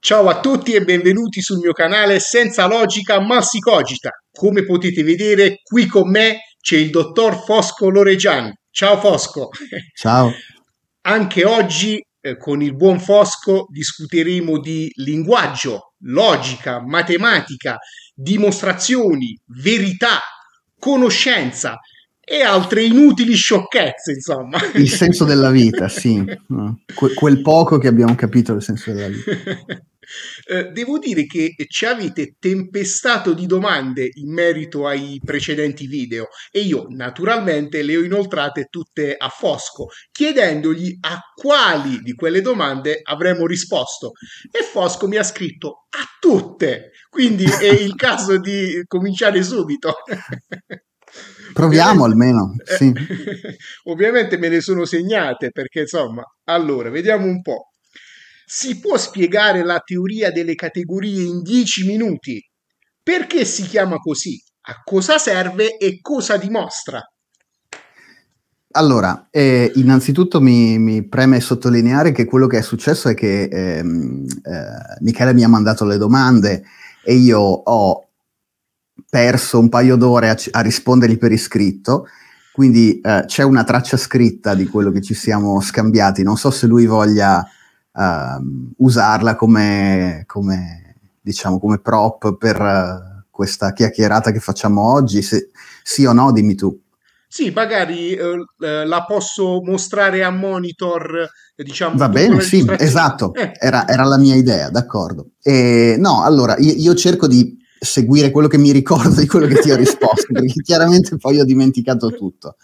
Ciao a tutti e benvenuti sul mio canale Senza Logica ma si cogita. Come potete vedere qui con me c'è il dottor Fosco Loregiani. Ciao Fosco. Ciao. Anche oggi eh, con il buon Fosco discuteremo di linguaggio, logica, matematica, dimostrazioni, verità, conoscenza, e altre inutili sciocchezze, insomma. Il senso della vita, sì. Que- quel poco che abbiamo capito del senso della vita. Eh, devo dire che ci avete tempestato di domande in merito ai precedenti video e io naturalmente le ho inoltrate tutte a Fosco, chiedendogli a quali di quelle domande avremmo risposto. E Fosco mi ha scritto a tutte, quindi è il caso di cominciare subito. Proviamo almeno. Eh, sì. Eh, ovviamente me ne sono segnate perché insomma, allora, vediamo un po'. Si può spiegare la teoria delle categorie in 10 minuti? Perché si chiama così? A cosa serve e cosa dimostra? Allora, eh, innanzitutto mi, mi, preme sottolineare che quello che è successo è che ehm, eh, Michele mi ha mandato le domande e io ho perso un paio d'ore a, a rispondergli per iscritto, quindi eh, c'è una traccia scritta di quello che ci siamo scambiati, non so se lui voglia uh, usarla come, come, diciamo, come prop per uh, questa chiacchierata che facciamo oggi, se, sì o no dimmi tu. Sì, magari eh, eh la posso mostrare a monitor, eh, diciamo. Va bene, sì, esatto, eh. era, era, la mia idea, d'accordo. E, no, allora, io, io cerco di seguire quello che mi ricordo di quello che ti ho risposto, perché chiaramente poi ho dimenticato tutto.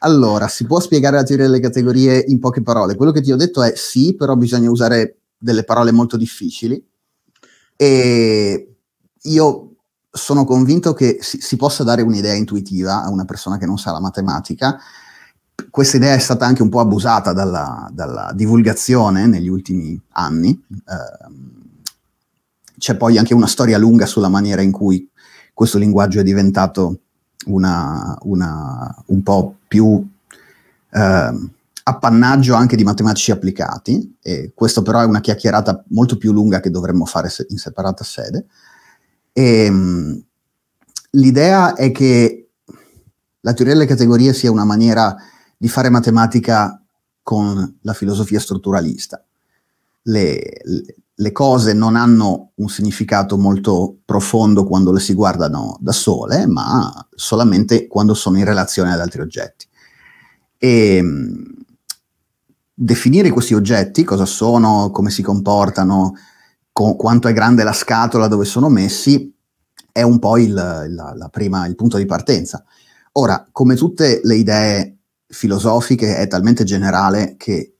Allora, si può spiegare la teoria delle categorie in poche parole? Quello che ti ho detto è sì, però bisogna usare delle parole molto difficili. E io sono convinto che si, si possa dare un'idea intuitiva a una persona che non sa la matematica. Questa idea è stata anche un po' abusata dalla, dalla divulgazione negli ultimi anni. Eh, c'è poi anche una storia lunga sulla maniera in cui questo linguaggio è diventato una, una, un po' più eh, appannaggio anche di matematici applicati, e questo però è una chiacchierata molto più lunga che dovremmo fare se- in separata sede. E, ehm, mh, l'idea è che la teoria delle categorie sia una maniera di fare matematica con la filosofia strutturalista le, le cose non hanno un significato molto profondo quando le si guardano da sole, ma solamente quando sono in relazione ad altri oggetti. E ehm, definire questi oggetti, cosa sono, come si comportano, co quanto è grande la scatola dove sono messi, è un po' il, la, prima, il punto di partenza. Ora, come tutte le idee filosofiche, è talmente generale che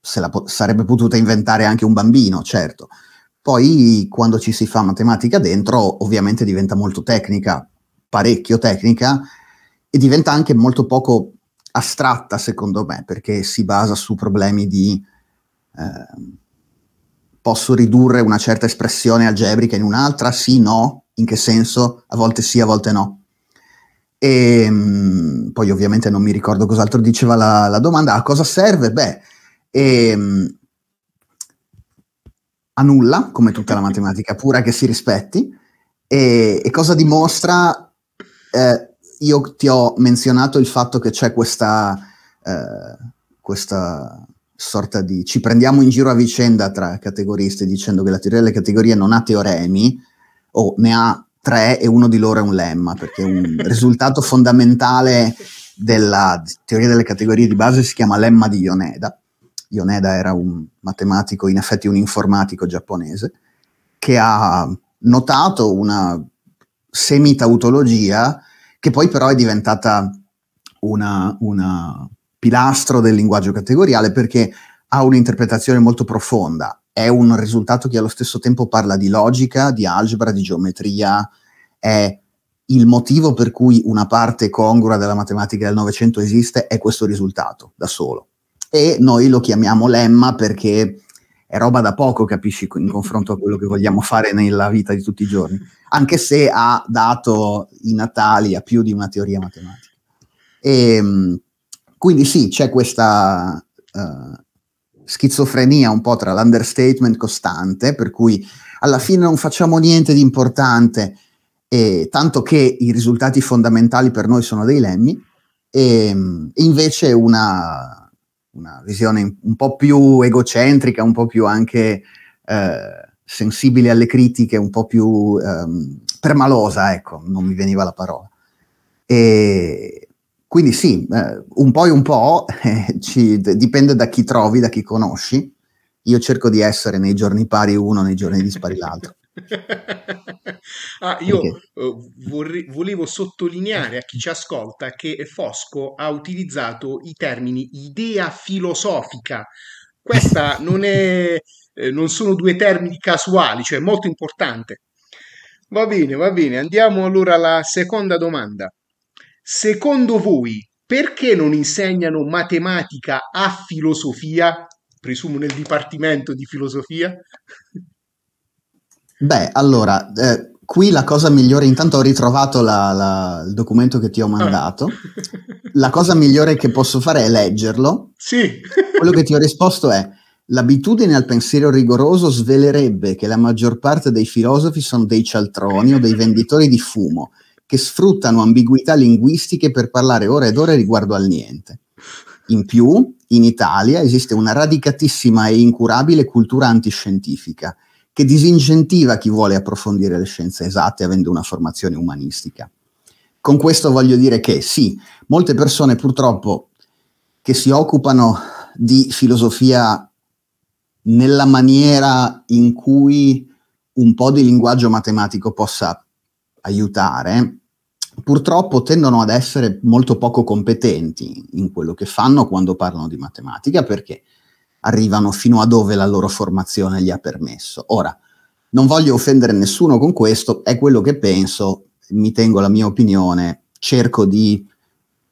se la po- sarebbe potuta inventare anche un bambino, certo. Poi quando ci si fa matematica dentro, ovviamente diventa molto tecnica, parecchio tecnica, e diventa anche molto poco astratta, secondo me, perché si basa su problemi di eh, posso ridurre una certa espressione algebrica in un'altra? Sì, no, in che senso? A volte sì, a volte no. E ehm, mh, poi ovviamente non mi ricordo cos'altro diceva la, la domanda. A cosa serve? Beh, e ehm, a nulla, come tutta la matematica pura che si rispetti, e, e cosa dimostra? Eh, io ti ho menzionato il fatto che c'è questa, eh, questa sorta di ci prendiamo in giro a vicenda tra categoristi dicendo che la teoria delle categorie non ha teoremi o ne ha tre e uno di loro è un lemma perché un risultato fondamentale della teoria delle categorie di base si chiama lemma di Ioneda Yoneda era un matematico, in effetti un informatico giapponese, che ha notato una semitautologia che poi però è diventata un pilastro del linguaggio categoriale perché ha un'interpretazione molto profonda, è un risultato che allo stesso tempo parla di logica, di algebra, di geometria, è il motivo per cui una parte congrua della matematica del Novecento esiste è questo risultato da solo e noi lo chiamiamo lemma perché è roba da poco, capisci, in confronto a quello che vogliamo fare nella vita di tutti i giorni, anche se ha dato i natali a più di una teoria matematica. E, ehm, quindi sì, c'è questa uh, schizofrenia un po' tra l'understatement costante, per cui alla fine non facciamo niente di importante, eh, tanto che i risultati fondamentali per noi sono dei lemmi, e ehm, invece una una visione un po' più egocentrica, un po' più anche eh, sensibile alle critiche, un po' più ehm, permalosa, ecco, non mi veniva la parola. E quindi sì, eh, un po' e un po', eh, ci, dipende da chi trovi, da chi conosci. Io cerco di essere nei giorni pari uno, nei giorni dispari l'altro. ah, io uh, vorrei, volevo sottolineare a chi ci ascolta che Fosco ha utilizzato i termini idea filosofica. Questa non è, eh, non sono due termini casuali, cioè molto importante. Va bene, va bene. Andiamo allora alla seconda domanda. Secondo voi, perché non insegnano matematica a filosofia? Presumo nel dipartimento di filosofia. Beh, allora, eh, qui la cosa migliore, intanto ho ritrovato la, la, il documento che ti ho ah. mandato. Ah. La cosa migliore che posso fare è leggerlo. Sì. Quello che ti ho risposto è, l'abitudine al pensiero rigoroso svelerebbe che la maggior parte dei filosofi sono dei cialtroni o dei venditori di fumo che sfruttano ambiguità linguistiche per parlare ore ed ore riguardo al niente. In più, in Italia esiste una radicatissima e incurabile cultura antiscientifica che disincentiva chi vuole approfondire le scienze esatte avendo una formazione umanistica. Con questo voglio dire che sì, molte persone purtroppo che si occupano di filosofia nella maniera in cui un po' di linguaggio matematico possa aiutare, purtroppo tendono ad essere molto poco competenti in quello che fanno quando parlano di matematica, perché arrivano fino a dove la loro formazione gli ha permesso. Ora, non voglio offendere nessuno con questo, è quello che penso, mi tengo la mia opinione, cerco di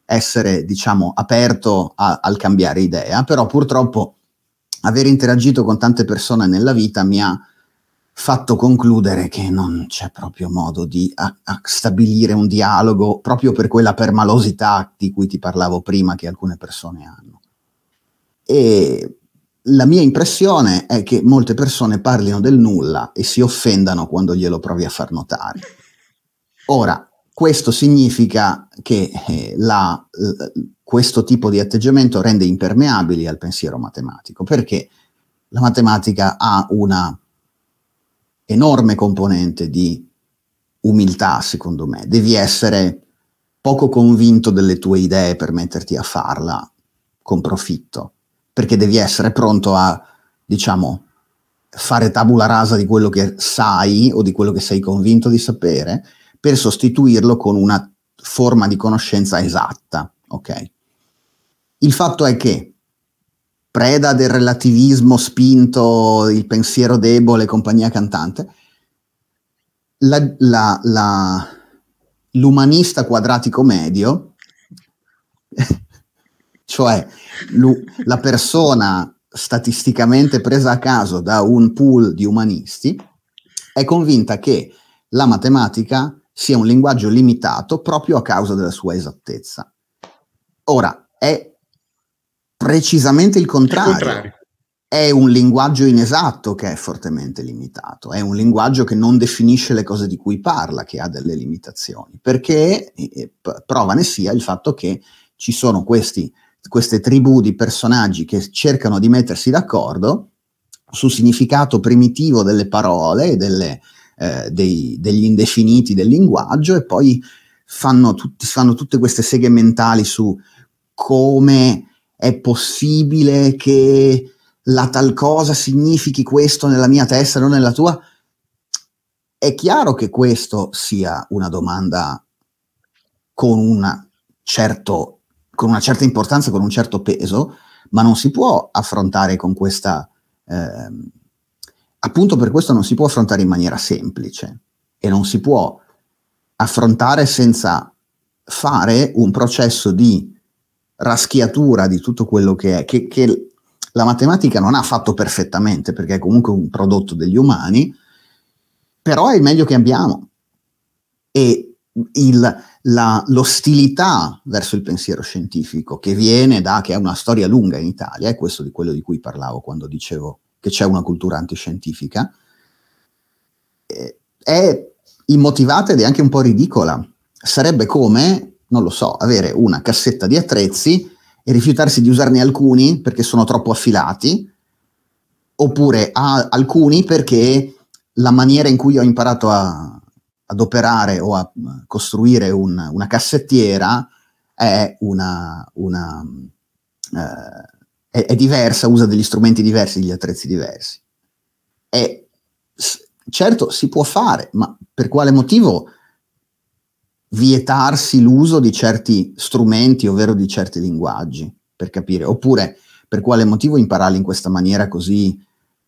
essere, diciamo, aperto a, al cambiare idea, però purtroppo aver interagito con tante persone nella vita mi ha fatto concludere che non c'è proprio modo di a, a stabilire un dialogo proprio per quella permalosità di cui ti parlavo prima che alcune persone hanno. E la mia impressione è che molte persone parlino del nulla e si offendano quando glielo provi a far notare. Ora, questo significa che eh, la, eh, questo tipo di atteggiamento rende impermeabili al pensiero matematico, perché la matematica ha una enorme componente di umiltà, secondo me. Devi essere poco convinto delle tue idee per metterti a farla con profitto perché devi essere pronto a, diciamo, fare tabula rasa di quello che sai o di quello che sei convinto di sapere per sostituirlo con una forma di conoscenza esatta, ok? Il fatto è che preda del relativismo spinto, il pensiero debole, compagnia cantante, la, la, la, l'umanista quadratico medio cioè, lu- la persona statisticamente presa a caso da un pool di umanisti è convinta che la matematica sia un linguaggio limitato proprio a causa della sua esattezza. Ora, è precisamente il contrario. Il contrario. È un linguaggio inesatto che è fortemente limitato, è un linguaggio che non definisce le cose di cui parla, che ha delle limitazioni, perché eh, eh prova ne sia il fatto che ci sono questi queste tribù di personaggi che cercano di mettersi d'accordo sul significato primitivo delle parole, delle, eh, dei, degli indefiniti del linguaggio e poi fanno, tut- fanno tutte queste seghe mentali su come è possibile che la tal cosa significhi questo nella mia testa, non nella tua. È chiaro che questo sia una domanda con un certo con una certa importanza, con un certo peso, ma non si può affrontare con questa... Eh, appunto per questo non si può affrontare in maniera semplice e non si può affrontare senza fare un processo di raschiatura di tutto quello che è, che, che la matematica non ha fatto perfettamente, perché è comunque un prodotto degli umani, però è il meglio che abbiamo. E il, la, l'ostilità verso il pensiero scientifico che viene da, che è una storia lunga in Italia, è questo di quello di cui parlavo quando dicevo che c'è una cultura antiscientifica, eh, è immotivata ed è anche un po' ridicola. Sarebbe come, non lo so, avere una cassetta di attrezzi e rifiutarsi di usarne alcuni perché sono troppo affilati, oppure alcuni perché la maniera in cui ho imparato a, ad operare o a mm, costruire un, una cassettiera è, una, una, mm, eh, è, è diversa, usa degli strumenti diversi, degli attrezzi diversi. E certo si può fare, ma per quale motivo vietarsi l'uso di certi strumenti, ovvero di certi linguaggi, per capire? Oppure per quale motivo impararli in questa maniera così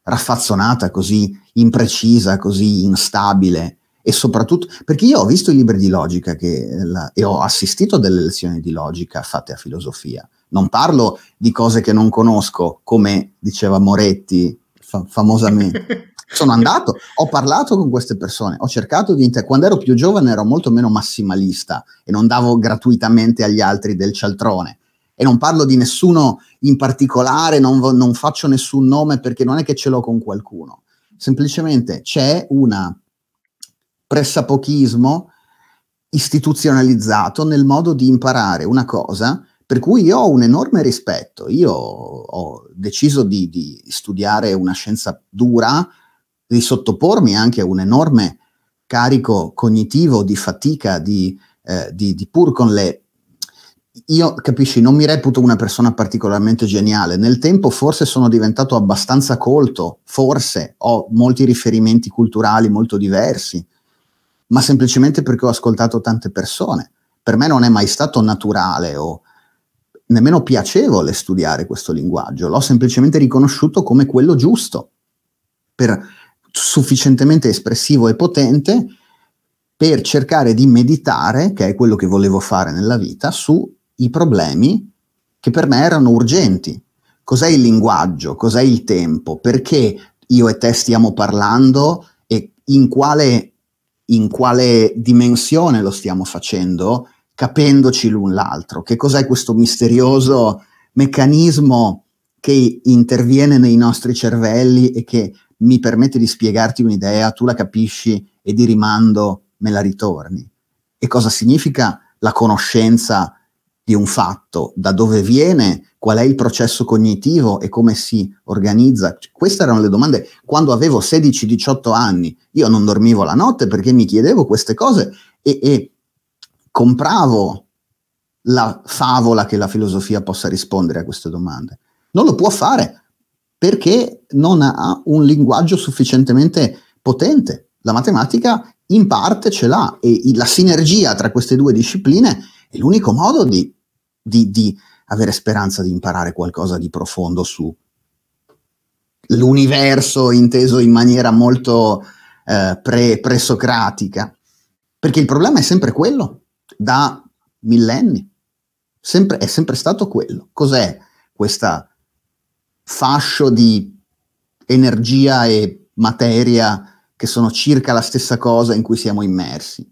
raffazzonata, così imprecisa, così instabile? e soprattutto perché io ho visto i libri di logica che, eh, la, e ho assistito a delle lezioni di logica fatte a filosofia. Non parlo di cose che non conosco, come diceva Moretti fa, famosamente. Sono andato, ho parlato con queste persone, ho cercato di inter- quando ero più giovane ero molto meno massimalista e non davo gratuitamente agli altri del cialtrone e non parlo di nessuno in particolare, non, non faccio nessun nome perché non è che ce l'ho con qualcuno. Semplicemente c'è una pressapochismo istituzionalizzato nel modo di imparare una cosa per cui io ho un enorme rispetto. Io ho deciso di, di studiare una scienza dura, di sottopormi anche a un enorme carico cognitivo, di fatica, di, eh, di, di pur con le... Io, capisci, non mi reputo una persona particolarmente geniale. Nel tempo forse sono diventato abbastanza colto, forse ho molti riferimenti culturali molto diversi, ma semplicemente perché ho ascoltato tante persone. Per me non è mai stato naturale o nemmeno piacevole studiare questo linguaggio, l'ho semplicemente riconosciuto come quello giusto, per, sufficientemente espressivo e potente per cercare di meditare, che è quello che volevo fare nella vita, sui problemi che per me erano urgenti. Cos'è il linguaggio? Cos'è il tempo? Perché io e te stiamo parlando e in quale in quale dimensione lo stiamo facendo, capendoci l'un l'altro. Che cos'è questo misterioso meccanismo che interviene nei nostri cervelli e che mi permette di spiegarti un'idea, tu la capisci e di rimando me la ritorni. E cosa significa la conoscenza di un fatto, da dove viene, qual è il processo cognitivo e come si organizza. Queste erano le domande quando avevo 16-18 anni. Io non dormivo la notte perché mi chiedevo queste cose e, e compravo la favola che la filosofia possa rispondere a queste domande. Non lo può fare perché non ha un linguaggio sufficientemente potente. La matematica in parte ce l'ha e la sinergia tra queste due discipline è l'unico modo di di, di avere speranza di imparare qualcosa di profondo su l'universo inteso in maniera molto eh, pre, presocratica. Perché il problema è sempre quello, da millenni. Sempre, è sempre stato quello. Cos'è questo fascio di energia e materia che sono circa la stessa cosa in cui siamo immersi?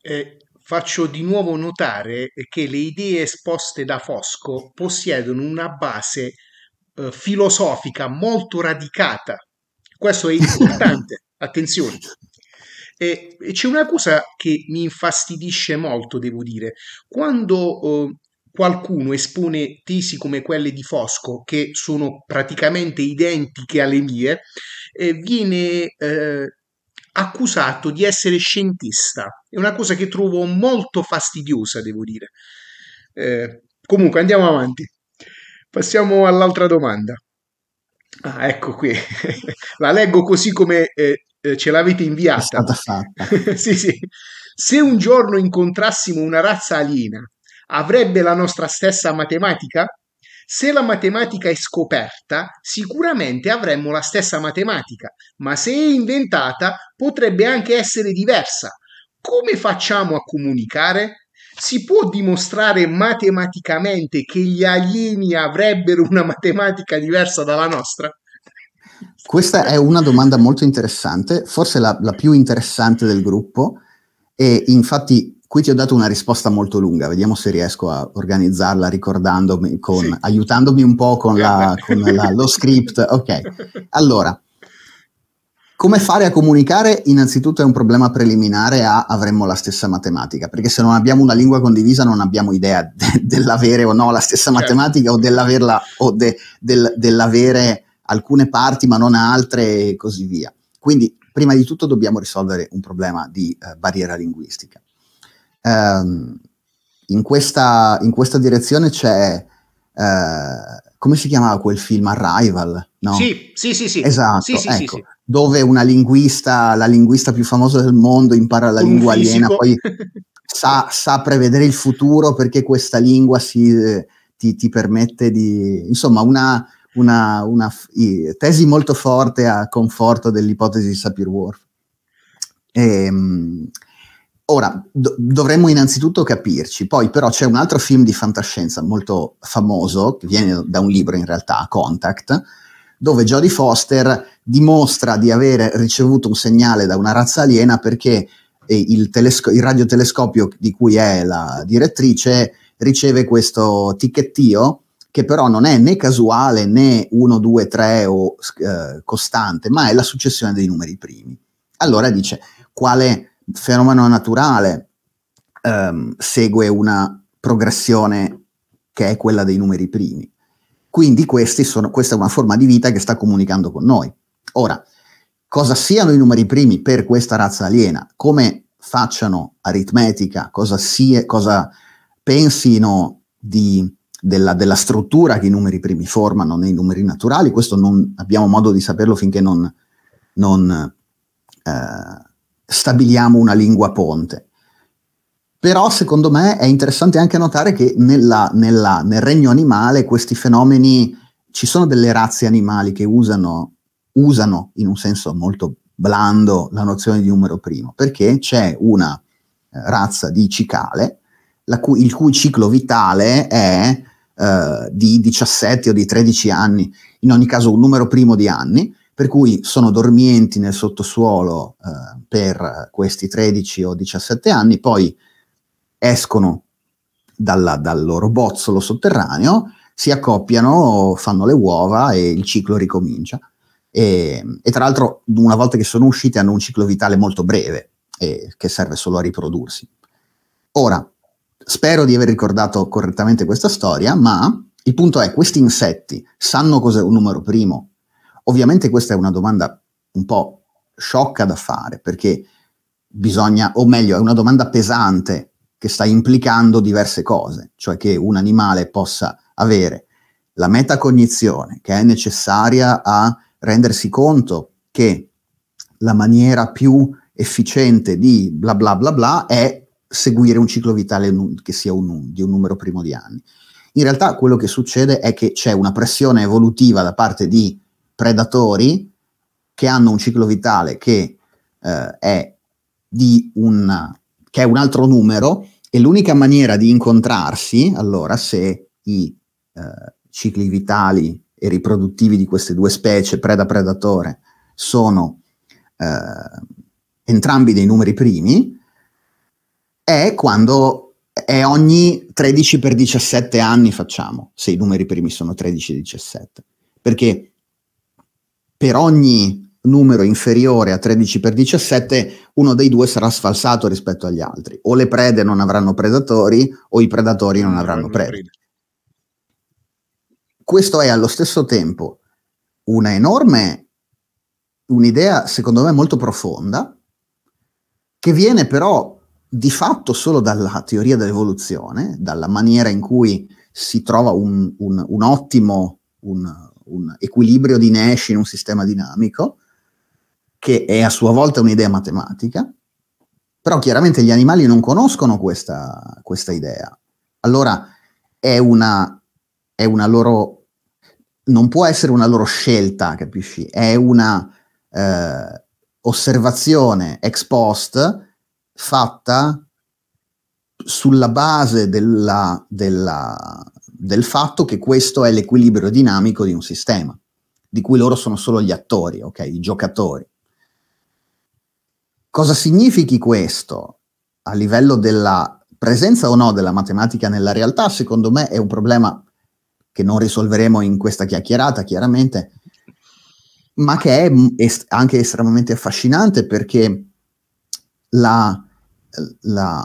E faccio di nuovo notare che le idee esposte da Fosco possiedono una base eh, filosofica molto radicata. Questo è importante, attenzione. E, e, c'è una cosa che mi infastidisce molto, devo dire. Quando eh, qualcuno espone tesi come quelle di Fosco, che sono praticamente identiche alle mie, eh, viene eh, accusato di essere scientista. È una cosa che trovo molto fastidiosa, devo dire. Eh, comunque, andiamo avanti. Passiamo all'altra domanda. Ah, ecco qui. La leggo così come eh, eh ce l'avete inviata. sì, sì. Se un giorno incontrassimo una razza aliena, avrebbe la nostra stessa matematica? Se la matematica è scoperta, sicuramente avremmo la stessa matematica, ma se è inventata potrebbe anche essere diversa. Come facciamo a comunicare? Si può dimostrare matematicamente che gli alieni avrebbero una matematica diversa dalla nostra? Questa è una domanda molto interessante, forse la, la più interessante del gruppo, e infatti qui ti ho dato una risposta molto lunga, vediamo se riesco a organizzarla ricordandomi, con, sì. aiutandomi un po' con, la, con la, lo script. Ok, allora, come fare a comunicare? Innanzitutto è un problema preliminare a avremmo la stessa matematica, perché se non abbiamo una lingua condivisa non abbiamo idea de- dell'avere o no la stessa certo. matematica o dell'averla o de- del- dell'avere alcune parti ma non altre e così via. Quindi prima di tutto dobbiamo risolvere un problema di eh, barriera linguistica ehm, in, questa, in, questa, direzione c'è... Eh, come si chiamava quel film? Arrival, no? Sì, sì, sì. sì. Esatto, sì, sì, ecco, sì, dove una linguista, la linguista più famosa del mondo, impara la Un lingua fisico. aliena, poi sa, sa, prevedere il futuro perché questa lingua si, ti, ti, permette di... Insomma, una, una, una tesi molto forte a conforto dell'ipotesi di Sapir-Whorf. Ehm, Ora, do- dovremmo innanzitutto capirci, poi però c'è un altro film di fantascienza molto famoso, che viene da un libro in realtà, Contact, dove Jodie Foster dimostra di aver ricevuto un segnale da una razza aliena perché il, telesco- il radiotelescopio di cui è la direttrice riceve questo ticchettio che però non è né casuale né 1, 2, 3 o eh, costante, ma è la successione dei numeri primi. Allora dice quale fenomeno naturale ehm, segue una progressione che è quella dei numeri primi. Quindi sono, questa è una forma di vita che sta comunicando con noi. Ora, cosa siano i numeri primi per questa razza aliena? Come facciano aritmetica? Cosa, sie, cosa pensino di, della, della, struttura che i numeri primi formano nei numeri naturali? Questo non abbiamo modo di saperlo finché non, non eh, stabiliamo una lingua ponte. Però secondo me è interessante anche notare che nella, nella, nel regno animale questi fenomeni, ci sono delle razze animali che usano, usano in un senso molto blando la nozione di numero primo, perché c'è una eh, razza di cicale cui, il cui ciclo vitale è eh, di 17 o di 13 anni, in ogni caso un numero primo di anni, per cui sono dormienti nel sottosuolo eh, per questi 13 o 17 anni, poi escono dalla, dal loro bozzolo sotterraneo, si accoppiano, fanno le uova e il ciclo ricomincia. E, e tra l'altro, una volta che sono uscite, hanno un ciclo vitale molto breve, eh, che serve solo a riprodursi. Ora, spero di aver ricordato correttamente questa storia, ma il punto è, questi insetti sanno cos'è un numero primo Ovviamente questa è una domanda un po' sciocca da fare perché bisogna, o meglio, è una domanda pesante che sta implicando diverse cose, cioè che un animale possa avere la metacognizione che è necessaria a rendersi conto che la maniera più efficiente di bla bla bla bla è seguire un ciclo vitale che sia un, di un numero primo di anni. In realtà quello che succede è che c'è una pressione evolutiva da parte di predatori che hanno un ciclo vitale che, eh, è, un, che è un altro numero e l'unica maniera di incontrarsi, allora, se i eh, cicli vitali e riproduttivi di queste due specie, preda-predatore, sono eh, entrambi dei numeri primi, è quando è ogni 13 per 17 anni facciamo, se i numeri primi sono 13 e 17. Perché per ogni numero inferiore a 13 per 17 uno dei due sarà sfalsato rispetto agli altri. O le prede non avranno predatori, o i predatori non, avranno prede. prede. Questo è allo stesso tempo una enorme, un'idea secondo me molto profonda, che viene però di fatto solo dalla teoria dell'evoluzione, dalla maniera in cui si trova un, un, un ottimo, un, un equilibrio di Nash in un sistema dinamico, che è a sua volta un'idea matematica, però chiaramente gli animali non conoscono questa, questa idea. Allora è una, è una, loro... non può essere una loro scelta, capisci? È una eh, osservazione ex post fatta sulla base della, della, del fatto che questo è l'equilibrio dinamico di un sistema, di cui loro sono solo gli attori, ok? i giocatori. Cosa significhi questo a livello della presenza o no della matematica nella realtà? Secondo me è un problema che non risolveremo in questa chiacchierata, chiaramente, ma che è est- anche estremamente affascinante perché la, la,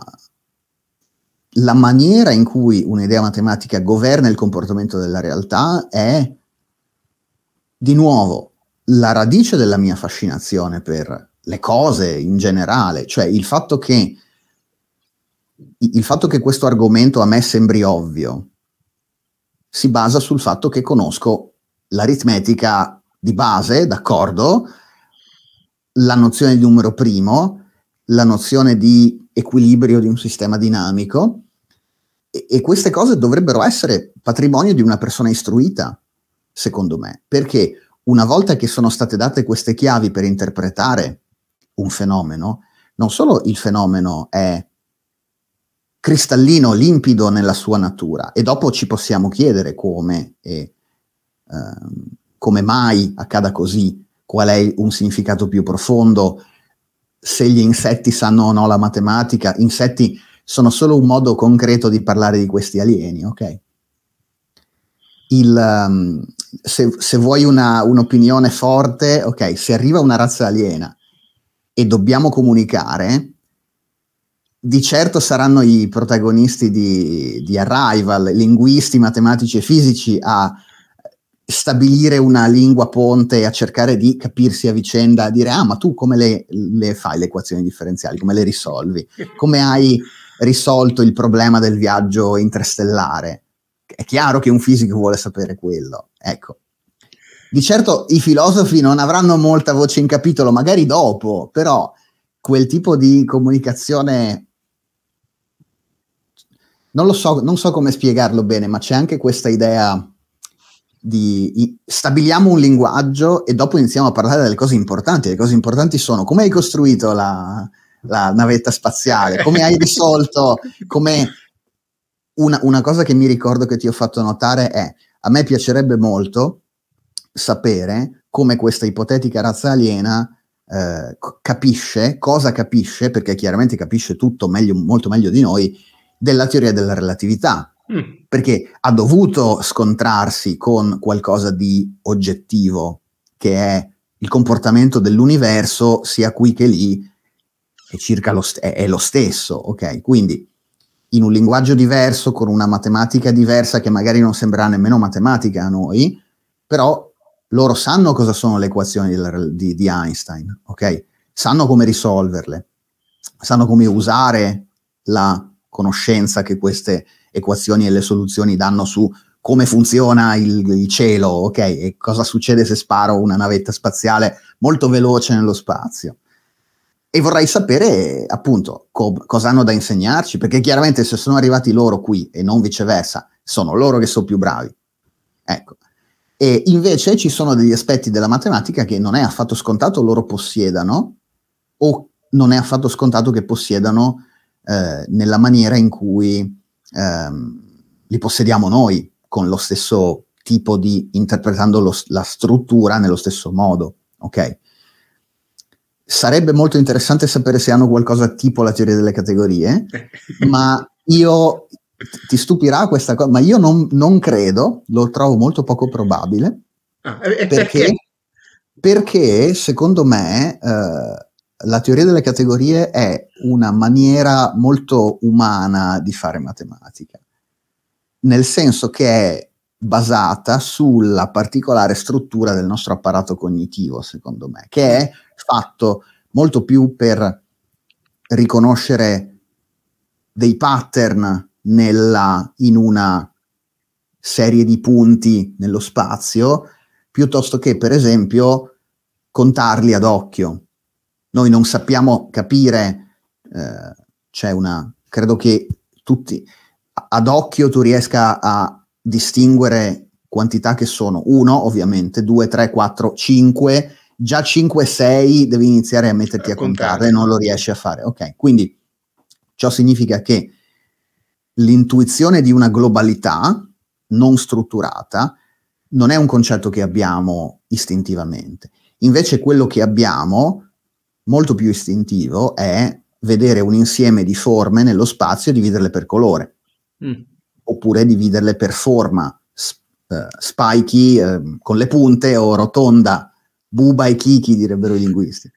la maniera in cui un'idea matematica governa il comportamento della realtà è, di nuovo, la radice della mia fascinazione per le cose in generale, cioè il fatto che, il fatto che questo argomento a me sembri ovvio si basa sul fatto che conosco l'aritmetica di base, d'accordo, la nozione di numero primo, la nozione di equilibrio di un sistema dinamico e, e queste cose dovrebbero essere patrimonio di una persona istruita, secondo me, perché una volta che sono state date queste chiavi per interpretare un fenomeno, non solo il fenomeno è cristallino, limpido nella sua natura e dopo ci possiamo chiedere come e ehm, come mai accada così, qual è un significato più profondo, se gli insetti sanno o no la matematica, insetti sono solo un modo concreto di parlare di questi alieni, ok? Il, um, se, se, vuoi una, un'opinione forte, ok, se arriva una razza aliena e dobbiamo comunicare, di certo saranno i protagonisti di, di Arrival, linguisti, matematici e fisici a stabilire una lingua ponte a cercare di capirsi a vicenda, a dire ah ma tu come le, le fai le equazioni differenziali, come le risolvi, come hai risolto il problema del viaggio interstellare. È chiaro che un fisico vuole sapere quello, ecco. Di certo i filosofi non avranno molta voce in capitolo, magari dopo, però quel tipo di comunicazione non lo so, non so come spiegarlo bene, ma c'è anche questa idea di stabiliamo un linguaggio e dopo iniziamo a parlare delle cose importanti. Le cose importanti sono come hai costruito la, la navetta spaziale, come hai risolto, come una, una cosa che mi ricordo che ti ho fatto notare è a me piacerebbe molto sapere come questa ipotetica razza aliena eh, capisce, cosa capisce, perché chiaramente capisce tutto meglio, molto meglio di noi, della teoria della relatività, Mm. perché ha dovuto scontrarsi con qualcosa di oggettivo, che è il comportamento dell'universo, sia qui che lì, è circa lo, st- è lo stesso, ok? Quindi in un linguaggio diverso, con una matematica diversa che magari non sembra nemmeno matematica a noi, però loro sanno cosa sono le equazioni di, di, di Einstein, ok? Sanno come risolverle, sanno come usare la conoscenza che queste equazioni e le soluzioni danno su come funziona il, il cielo, ok, e cosa succede se sparo una navetta spaziale molto veloce nello spazio e vorrei sapere appunto co- cosa hanno da insegnarci, perché chiaramente se sono arrivati loro qui e non viceversa, sono loro che sono più bravi. Ecco. E invece ci sono degli aspetti della matematica che non è affatto scontato loro possiedano o non è affatto scontato che possiedano eh, nella maniera in cui ehm, li possediamo noi con lo stesso tipo di interpretando lo, la struttura nello stesso modo, ok? Sarebbe molto interessante sapere se hanno qualcosa tipo la teoria delle categorie, ma io ti stupirà questa cosa, ma io non, non credo, lo trovo molto poco probabile. Ah, perché? perché? perché secondo me eh, la teoria delle categorie è una maniera molto umana di fare matematica, nel senso che è basata sulla particolare struttura del nostro apparato cognitivo, secondo me, che è fatto molto più per riconoscere dei pattern nella, in una serie di punti nello spazio, piuttosto che, per esempio, contarli ad occhio noi non sappiamo capire, eh, c'è una, credo che tutti, ad occhio tu riesca a distinguere quantità che sono 1 ovviamente, 2, 3, 4, 5, già 5, 6 devi iniziare a metterti a, a contare, e non lo riesci a fare. Ok, quindi ciò significa che l'intuizione di una globalità non strutturata non è un concetto che abbiamo istintivamente. Invece quello che abbiamo molto più istintivo è vedere un insieme di forme nello spazio e dividerle per colore, mm. oppure dividerle per forma, sp- eh, spiky eh, con le punte o rotonda, buba e kiki direbbero i linguisti.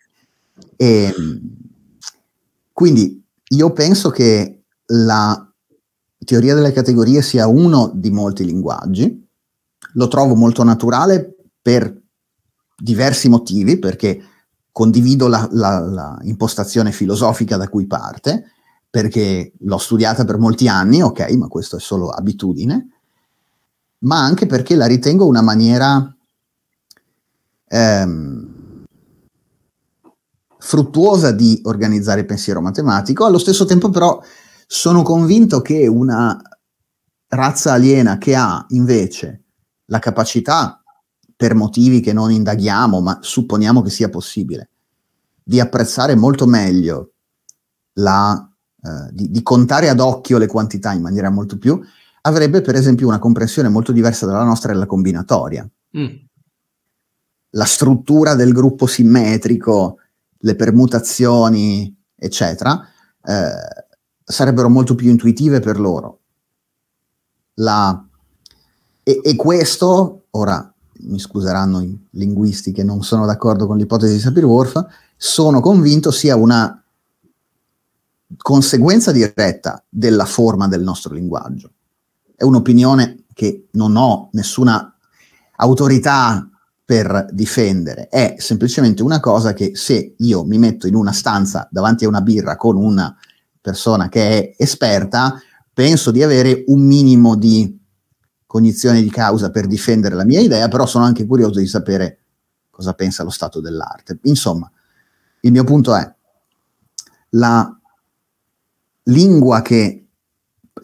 E, ehm, quindi io penso che la teoria delle categorie sia uno di molti linguaggi, lo trovo molto naturale per diversi motivi, perché condivido l'impostazione filosofica da cui parte, perché l'ho studiata per molti anni, ok, ma questo è solo abitudine, ma anche perché la ritengo una maniera ehm, fruttuosa di organizzare il pensiero matematico, allo stesso tempo però sono convinto che una razza aliena che ha invece la capacità per motivi che non indaghiamo, ma supponiamo che sia possibile, di apprezzare molto meglio la, eh, di, di, contare ad occhio le quantità in maniera molto più, avrebbe per esempio una comprensione molto diversa dalla nostra della combinatoria. Mm. La struttura del gruppo simmetrico, le permutazioni, eccetera, eh, sarebbero molto più intuitive per loro. La, e, e questo, ora mi scuseranno i linguisti che non sono d'accordo con l'ipotesi di Sapir-Whorf, sono convinto sia una conseguenza diretta della forma del nostro linguaggio. È un'opinione che non ho nessuna autorità per difendere, è semplicemente una cosa che se io mi metto in una stanza davanti a una birra con una persona che è esperta, penso di avere un minimo di cognizione di causa per difendere la mia idea, però sono anche curioso di sapere cosa pensa lo stato dell'arte. Insomma, il mio punto è la lingua che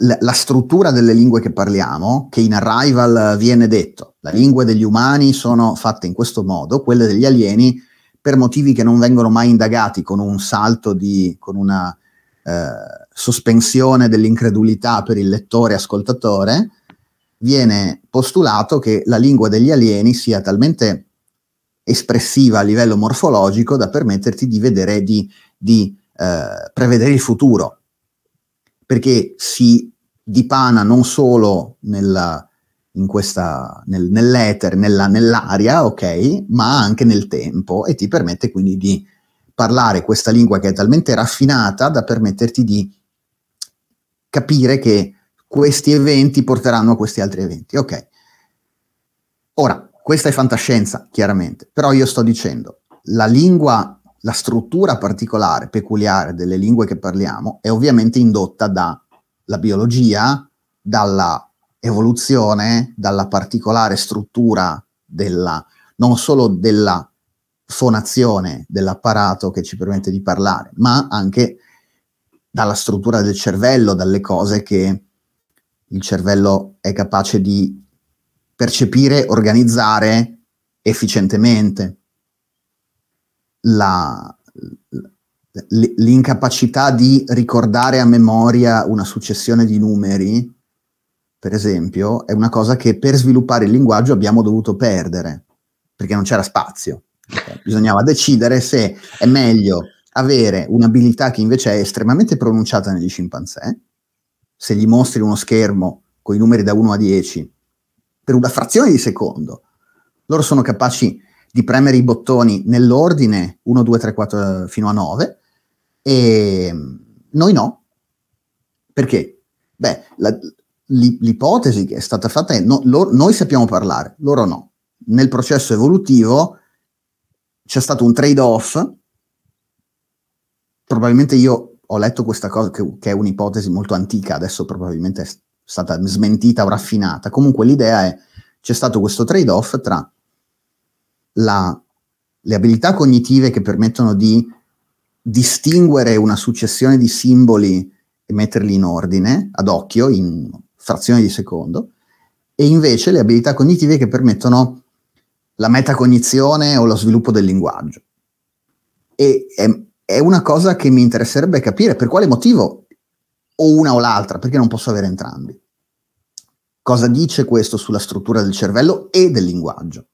la, struttura delle lingue che parliamo, che in Arrival viene detto, la lingua degli umani sono fatte in questo modo, quelle degli alieni per motivi che non vengono mai indagati con un salto di con una eh, sospensione dell'incredulità per il lettore ascoltatore viene postulato che la lingua degli alieni sia talmente espressiva a livello morfologico da permetterti di vedere, di, di eh, prevedere il futuro, perché si dipana non solo nella, questa, nel, nell'etere, nella, nell'aria, ok, ma anche nel tempo e ti permette quindi di parlare questa lingua che è talmente raffinata da permetterti di capire che questi eventi porteranno a questi altri eventi. Ok. Ora, questa è fantascienza, chiaramente, però io sto dicendo, la lingua, la struttura particolare, peculiare delle lingue che parliamo è ovviamente indotta dalla biologia, dalla evoluzione, dalla particolare struttura della, non solo della fonazione dell'apparato che ci permette di parlare, ma anche dalla struttura del cervello, dalle cose che il cervello è capace di percepire, organizzare efficientemente. La, l'incapacità di ricordare a memoria una successione di numeri, per esempio, è una cosa che per sviluppare il linguaggio abbiamo dovuto perdere, perché non c'era spazio. Bisognava decidere se è meglio avere un'abilità che invece è estremamente pronunciata negli scimpanzé, se gli mostri uno schermo con i numeri da 1 a 10 per una frazione di secondo, loro sono capaci di premere i bottoni nell'ordine 1, 2, 3, 4 fino a 9 e mm, noi no. Perché? Beh, la, l'ipotesi che è stata fatta è no, loro, noi sappiamo parlare, loro no. Nel processo evolutivo c'è stato un trade-off, probabilmente io ho letto questa cosa che, che è un'ipotesi molto antica, adesso probabilmente è stata smentita o raffinata. Comunque l'idea è c'è stato questo trade-off tra la, le abilità cognitive che permettono di distinguere una successione di simboli e metterli in ordine ad occhio in frazioni di secondo e invece le abilità cognitive che permettono la metacognizione o lo sviluppo del linguaggio. E è è una cosa che mi interesserebbe capire per quale motivo o una o l'altra, perché non posso avere entrambi. Cosa dice questo sulla struttura del cervello e del linguaggio?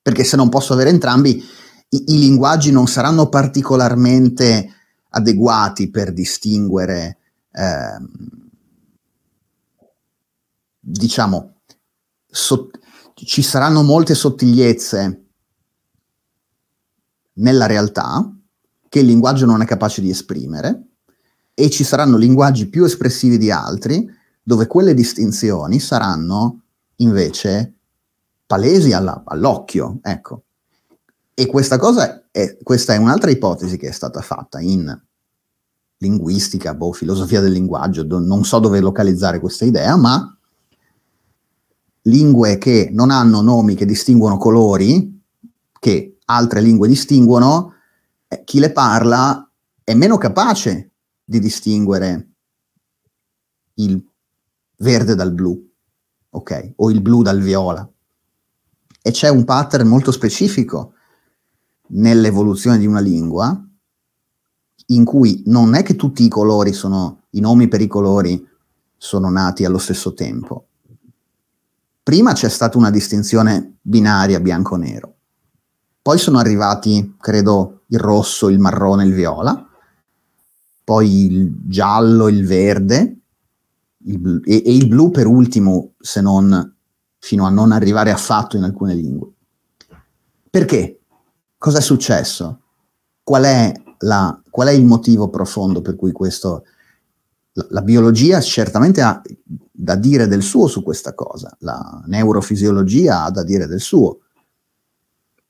Perché se non posso avere entrambi, i, i linguaggi non saranno particolarmente adeguati per distinguere, eh, diciamo, so, ci saranno molte sottigliezze nella realtà che il linguaggio non è capace di esprimere e ci saranno linguaggi più espressivi di altri dove quelle distinzioni saranno invece palesi alla, all'occhio, ecco. E questa cosa è, questa è un'altra ipotesi che è stata fatta in linguistica, boh, filosofia del linguaggio, do, non so dove localizzare questa idea, ma lingue che non hanno nomi che distinguono colori, che altre lingue distinguono, eh, chi le parla è meno capace di distinguere il verde dal blu, ok? O il blu dal viola. E c'è un pattern molto specifico nell'evoluzione di una lingua in cui non è che tutti i colori sono, i nomi per i colori sono nati allo stesso tempo. Prima c'è stata una distinzione binaria bianco-nero. Poi sono arrivati, credo, il rosso, il marrone, il viola, poi il giallo, il verde il blu, e, e il blu per ultimo, se non fino a non arrivare affatto in alcune lingue. Perché? Cos'è successo? Qual è, la, qual è il motivo profondo per cui questo... La, la biologia certamente ha da dire del suo su questa cosa, la neurofisiologia ha da dire del suo,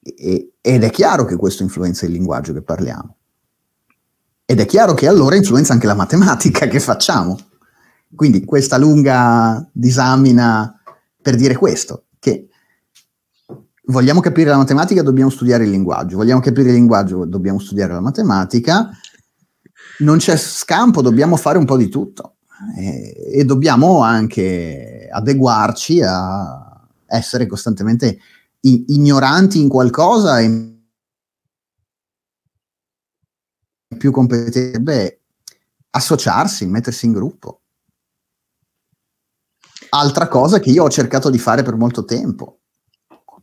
e, ed è chiaro che questo influenza il linguaggio che parliamo. Ed è chiaro che allora influenza anche la matematica che facciamo. Quindi questa lunga disamina per dire questo, che vogliamo capire la matematica dobbiamo studiare il linguaggio, vogliamo capire il linguaggio dobbiamo studiare la matematica, non c'è scampo, dobbiamo fare un po' di tutto e, e dobbiamo anche adeguarci a essere costantemente ignoranti in qualcosa e più competenti, beh, associarsi, mettersi in gruppo. Altra cosa che io ho cercato di fare per molto tempo,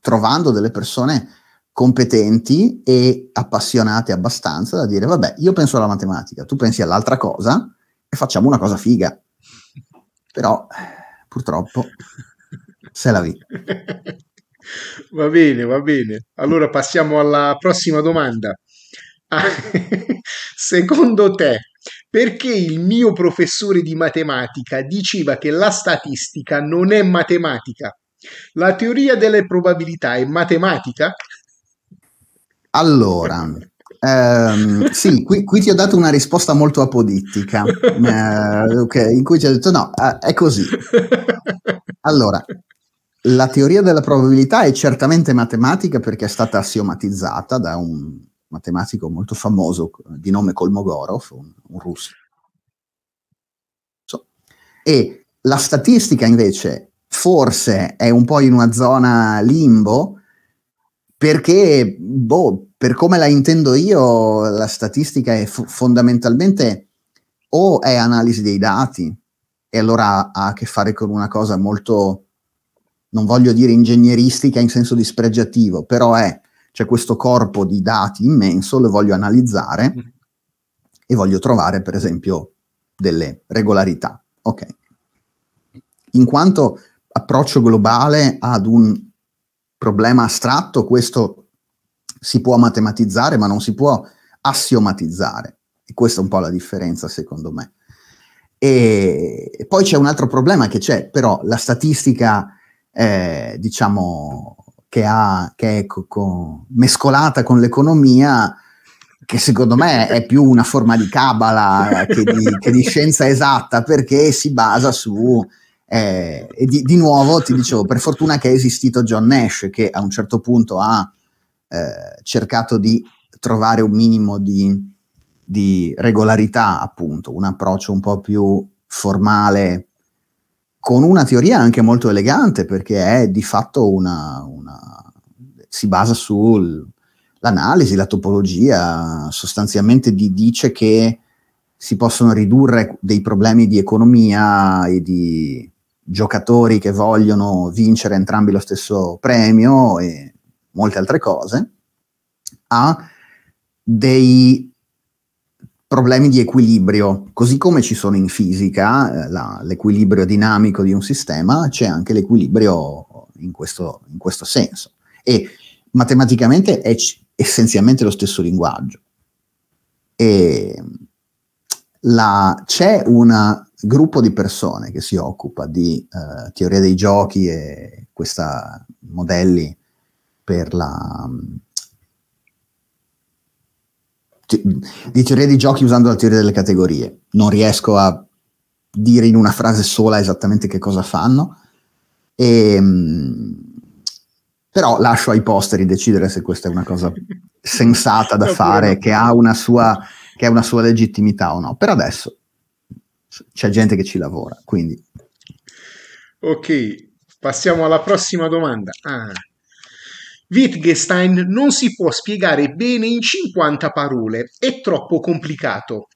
trovando delle persone competenti e appassionate abbastanza da dire, vabbè, io penso alla matematica, tu pensi all'altra cosa e facciamo una cosa figa. Però, purtroppo, se la vi. Va bene, va bene. Allora passiamo alla prossima domanda. Ah, secondo te, perché il mio professore di matematica diceva che la statistica non è matematica? La teoria delle probabilità è matematica? Allora, ehm, sì, qui, qui, ti ho dato una risposta molto apodittica, eh, okay, in cui ti ho detto no, eh, è così. Allora, la teoria della probabilità è certamente matematica perché è stata assiomatizzata da un matematico molto famoso eh, di nome Kolmogorov, un, un russo. E la statistica invece forse è un po' in una zona limbo perché, boh, per come la intendo io, la statistica è f- fondamentalmente o è analisi dei dati e allora ha a che fare con una cosa molto non voglio dire ingegneristica in senso dispregiativo, però è, c'è questo corpo di dati immenso, lo voglio analizzare mm. e voglio trovare, per esempio, delle regolarità. Ok. In quanto approccio globale ad un problema astratto, questo si può matematizzare, ma non si può assiomatizzare. E questa è un po' la differenza, secondo me. E poi c'è un altro problema che c'è, però la statistica eh, diciamo, che, ha, che è co- co- mescolata con l'economia, che secondo me è più una forma di cabala che, che di, scienza esatta, perché si basa su... Eh, e di, di, nuovo ti dicevo, per fortuna che è esistito John Nash, che a un certo punto ha eh, cercato di trovare un minimo di, di regolarità, appunto, un approccio un po' più formale con una teoria anche molto elegante perché è di fatto una, una si basa sull'analisi, la topologia, sostanzialmente di, dice che si possono ridurre dei problemi di economia e di giocatori che vogliono vincere entrambi lo stesso premio e molte altre cose, a dei problemi di equilibrio. Così come ci sono in fisica eh, la, l'equilibrio dinamico di un sistema, c'è anche l'equilibrio in questo, in questo senso. E matematicamente è c- essenzialmente lo stesso linguaggio. E la, c'è un gruppo di persone che si occupa di eh, teoria dei giochi e questi modelli per la te- di teoria dei giochi usando la teoria delle categorie. Non riesco a dire in una frase sola esattamente che cosa fanno. E, ehm, però lascio ai posteri decidere se questa è una cosa sensata da fare, che ha, sua, che ha, una sua, legittimità o no. Per adesso c'è gente che ci lavora, quindi. Ok, passiamo alla prossima domanda. Ah. Wittgenstein non si può spiegare bene in 50 parole, è troppo complicato.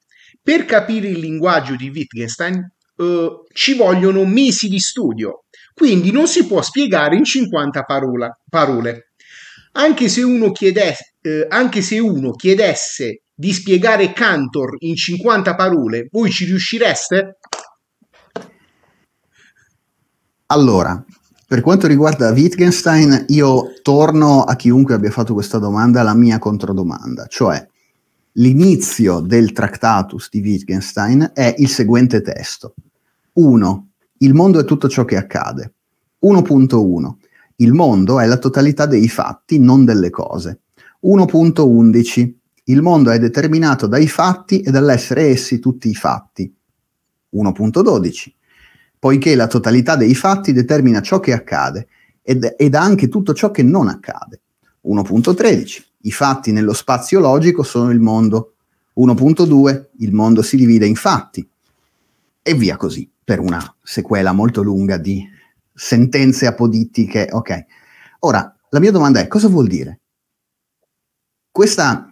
Per capire il linguaggio di Wittgenstein eh, ci vogliono mesi di studio, quindi non si può spiegare in 50 parola, parole. Anche se, chiedesse, eh, anche se uno chiedesse di spiegare Cantor in 50 parole, voi ci riuscireste? Allora, per quanto riguarda Wittgenstein, io torno a chiunque abbia fatto questa domanda la mia controdomanda, cioè l'inizio del Tractatus di Wittgenstein è il seguente testo. 1. Il mondo è tutto ciò che accade. 1.1. Il mondo è la totalità dei fatti, non delle cose. 1.11. Il mondo è determinato dai fatti e dall'essere essi tutti i fatti. 1.12 poiché la totalità dei fatti determina ciò che accade ed, ed anche tutto ciò che non accade. 1.13. I fatti nello spazio logico sono il mondo. 1.2. Il mondo si divide in fatti. E via così, per una sequela molto lunga di sentenze apodittiche. Ok. Ora, la mia domanda è cosa vuol dire? Questa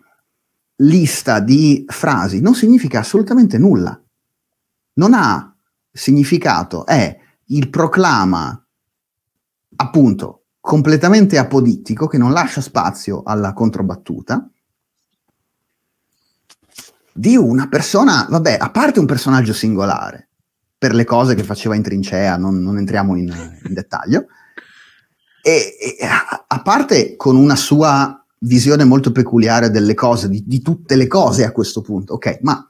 lista di frasi non significa assolutamente nulla. Non ha significato è il proclama, appunto, completamente apodittico, che non lascia spazio alla controbattuta, di una persona, vabbè, a parte un personaggio singolare, per le cose che faceva in trincea, non, non entriamo in, in dettaglio, e, e a, parte con una sua visione molto peculiare delle cose, di, di, tutte le cose a questo punto, ok, ma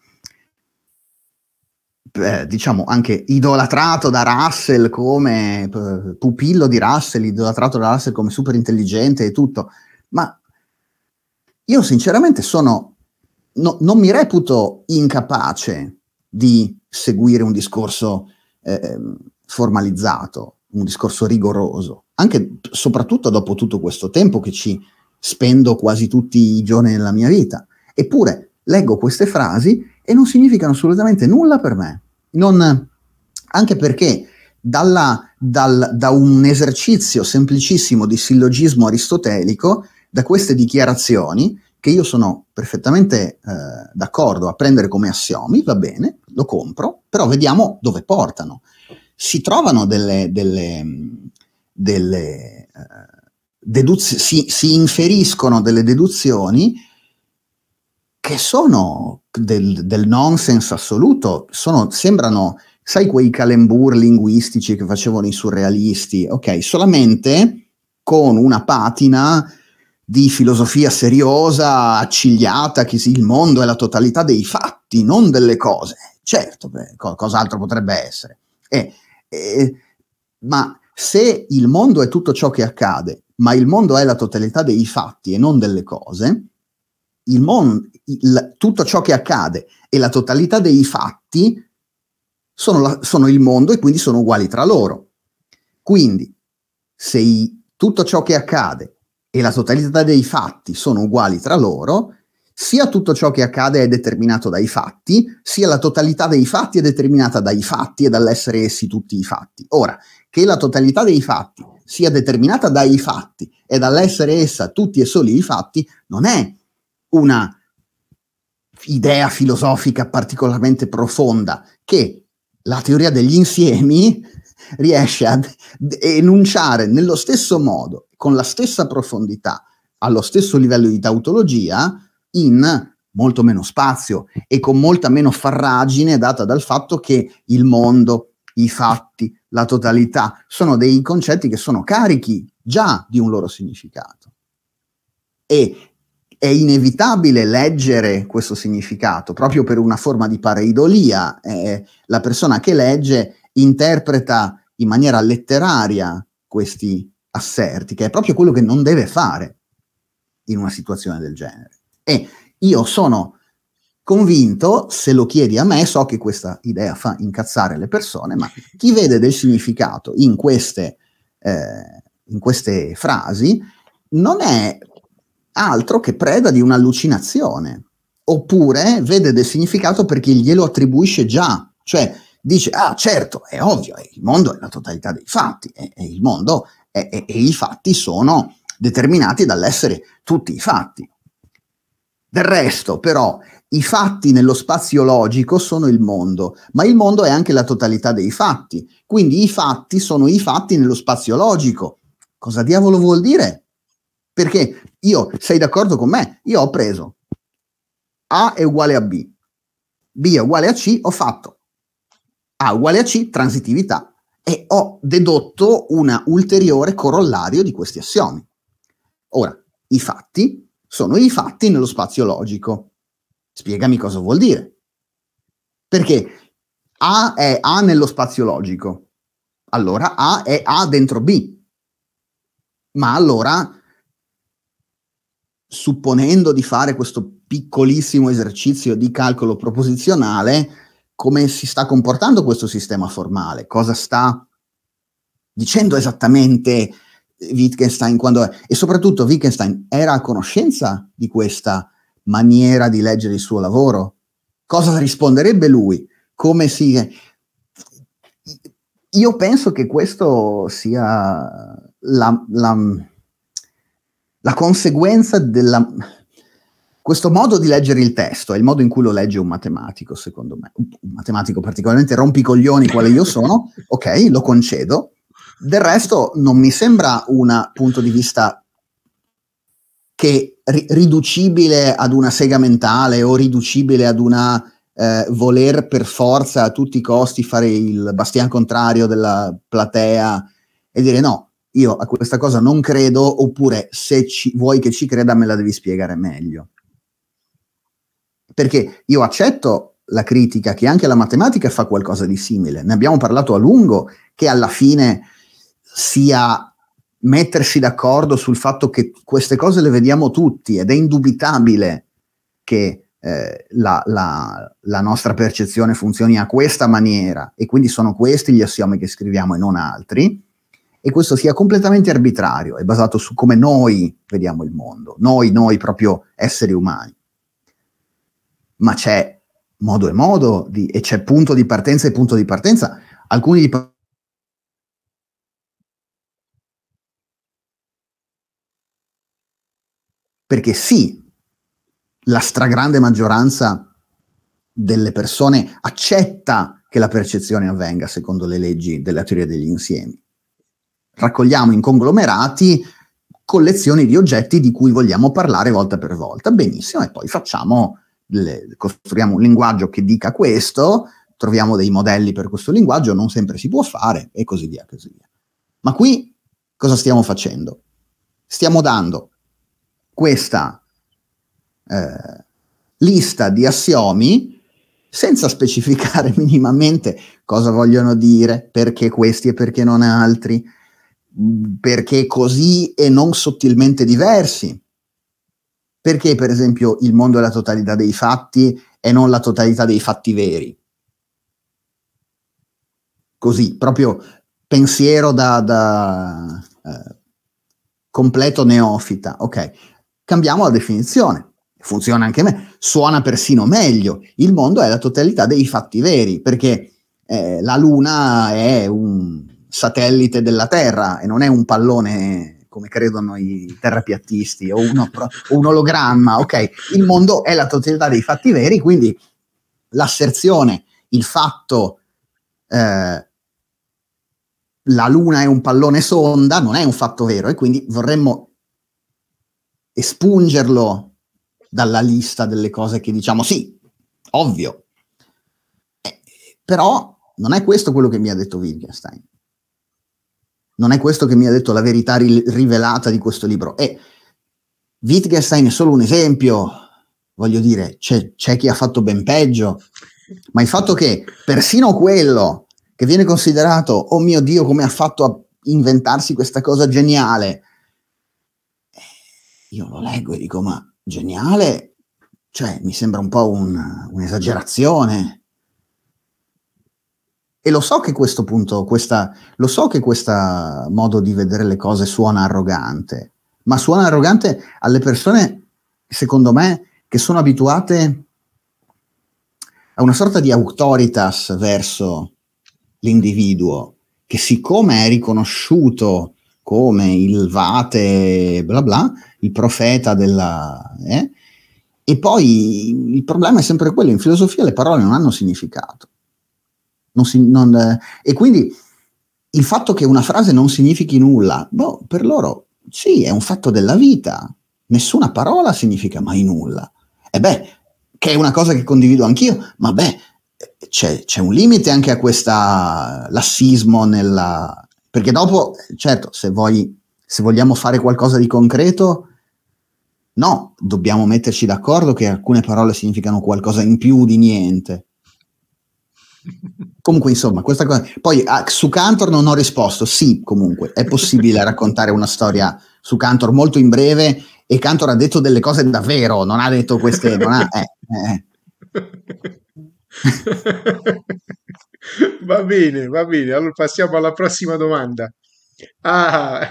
eh, diciamo anche idolatrato da Russell come eh, pupillo di Russell, idolatrato da Russell come super intelligente e tutto, ma io sinceramente sono, no, non mi reputo incapace di seguire un discorso eh, formalizzato, un discorso rigoroso, anche soprattutto dopo tutto questo tempo che ci spendo quasi tutti i giorni della mia vita. Eppure leggo queste frasi e non significano assolutamente nulla per me. Non, anche perché dalla, dal, da un esercizio semplicissimo di sillogismo aristotelico, da queste dichiarazioni, che io sono perfettamente eh, d'accordo a prendere come assiomi, va bene, lo compro, però vediamo dove portano. Si trovano delle, delle, delle eh, si, si, inferiscono delle deduzioni che sono del, del nonsense assoluto, sono, sembrano, sai quei calembour linguistici che facevano i surrealisti, ok, solamente con una patina di filosofia seriosa, accigliata, che il mondo è la totalità dei fatti, non delle cose. Certo, beh, co- cos'altro potrebbe essere? Eh, eh, ma se il mondo è tutto ciò che accade, ma il mondo è la totalità dei fatti e non delle cose, il, mon- il, tutto ciò che accade e la totalità dei fatti sono, la, sono, il mondo e quindi sono uguali tra loro. Quindi, se i, tutto ciò che accade e la totalità dei fatti sono uguali tra loro, sia tutto ciò che accade è determinato dai fatti, sia la totalità dei fatti è determinata dai fatti e dall'essere essi tutti i fatti. Ora, che la totalità dei fatti sia determinata dai fatti e dall'essere essa tutti e soli i fatti non è una idea filosofica particolarmente profonda che la teoria degli insiemi riesce a enunciare nello stesso modo, con la stessa profondità, allo stesso livello di tautologia, in molto meno spazio e con molta meno farragine data dal fatto che il mondo, i fatti, la totalità sono dei concetti che sono carichi già di un loro significato. E è inevitabile leggere questo significato, proprio per una forma di pareidolia. Eh, la persona che legge interpreta in maniera letteraria questi asserti, che è proprio quello che non deve fare in una situazione del genere. E io sono convinto, se lo chiedi a me, so che questa idea fa incazzare le persone, ma chi vede del significato in queste, eh, in queste frasi non è altro che preda di un'allucinazione, oppure vede del significato perché glielo attribuisce già, cioè dice, ah certo, è ovvio, il mondo è la totalità dei fatti, e il mondo è, è, e i fatti sono determinati dall'essere tutti i fatti. Del resto, però, i fatti nello spazio logico sono il mondo, ma il mondo è anche la totalità dei fatti, quindi i fatti sono i fatti nello spazio logico. Cosa diavolo vuol dire? Perché io, sei d'accordo con me, io ho preso A è uguale a B, B è uguale a C, ho fatto A uguale a C, transitività, e ho dedotto un ulteriore corollario di questi assiomi. Ora, i fatti sono i fatti nello spazio logico. Spiegami cosa vuol dire. Perché A è A nello spazio logico, allora A è A dentro B. Ma allora supponendo di fare questo piccolissimo esercizio di calcolo proposizionale, come si sta comportando questo sistema formale, cosa sta dicendo esattamente Wittgenstein quando è, e soprattutto Wittgenstein era a conoscenza di questa maniera di leggere il suo lavoro? Cosa risponderebbe lui? Come si... Io penso che questo sia la, la la conseguenza della... Questo modo di leggere il testo è il modo in cui lo legge un matematico, secondo me. Un matematico particolarmente rompicoglioni quale io sono, ok, lo concedo. Del resto non mi sembra un punto di vista che ri- riducibile ad una sega mentale o riducibile ad una eh, voler per forza a tutti i costi fare il bastian contrario della platea e dire no, io a questa cosa non credo, oppure se ci, vuoi che ci creda me la devi spiegare meglio. Perché io accetto la critica che anche la matematica fa qualcosa di simile, ne abbiamo parlato a lungo, che alla fine sia mettersi d'accordo sul fatto che queste cose le vediamo tutti ed è indubitabile che eh, la, la, la nostra percezione funzioni a questa maniera e quindi sono questi gli assiomi che scriviamo e non altri e questo sia completamente arbitrario, è basato su come noi vediamo il mondo, noi, noi proprio esseri umani. Ma c'è modo e modo di, e c'è punto di partenza e punto di partenza. Alcuni di perché sì, la stragrande maggioranza delle persone accetta che la percezione avvenga secondo le leggi della teoria degli insiemi raccogliamo in conglomerati collezioni di oggetti di cui vogliamo parlare volta per volta. Benissimo, e poi facciamo, le, costruiamo un linguaggio che dica questo, troviamo dei modelli per questo linguaggio, non sempre si può fare, e così via, così via. Ma qui cosa stiamo facendo? Stiamo dando questa eh, lista di assiomi senza specificare minimamente cosa vogliono dire, perché questi e perché non altri, perché così e non sottilmente diversi. Perché, per esempio, il mondo è la totalità dei fatti e non la totalità dei fatti veri? Così, proprio pensiero da, da eh, completo neofita. Ok, cambiamo la definizione. Funziona anche a me, suona persino meglio. Il mondo è la totalità dei fatti veri, perché eh, la Luna è un satellite della Terra e non è un pallone come credono i terrapiattisti o, uno, o un ologramma, ok? Il mondo è la totalità dei fatti veri, quindi l'asserzione, il fatto eh, la Luna è un pallone sonda non è un fatto vero e quindi vorremmo espungerlo dalla lista delle cose che diciamo sì, ovvio. Eh, però non è questo quello che mi ha detto Wittgenstein. Non è questo che mi ha detto la verità ri- rivelata di questo libro. E Wittgenstein è solo un esempio, voglio dire, c'è, c'è chi ha fatto ben peggio, ma il fatto che persino quello che viene considerato, oh mio Dio, come ha fatto a inventarsi questa cosa geniale, eh, io lo leggo e dico, ma geniale, cioè mi sembra un po' un, un'esagerazione. E lo so che questo punto, questa, lo so che questo modo di vedere le cose suona arrogante, ma suona arrogante alle persone, secondo me, che sono abituate a una sorta di autoritas verso l'individuo, che siccome è riconosciuto come il vate, bla bla, il profeta della... Eh, e poi il problema è sempre quello, in filosofia le parole non hanno significato non si, non, eh, e quindi il fatto che una frase non significhi nulla, boh, per loro sì, è un fatto della vita. Nessuna parola significa mai nulla. E beh, che è una cosa che condivido anch'io, ma beh, c'è, c'è un limite anche a questo lassismo nella... Perché dopo, certo, se, vuoi, se vogliamo fare qualcosa di concreto, no, dobbiamo metterci d'accordo che alcune parole significano qualcosa in più di niente. Comunque, insomma, questa cosa. Poi ah, su Cantor non ho risposto. Sì, comunque, è possibile raccontare una storia su Cantor molto in breve. E Cantor ha detto delle cose davvero, non ha detto queste. Non ha, eh, eh. eh. va bene, va bene. Allora passiamo alla prossima domanda. Ah,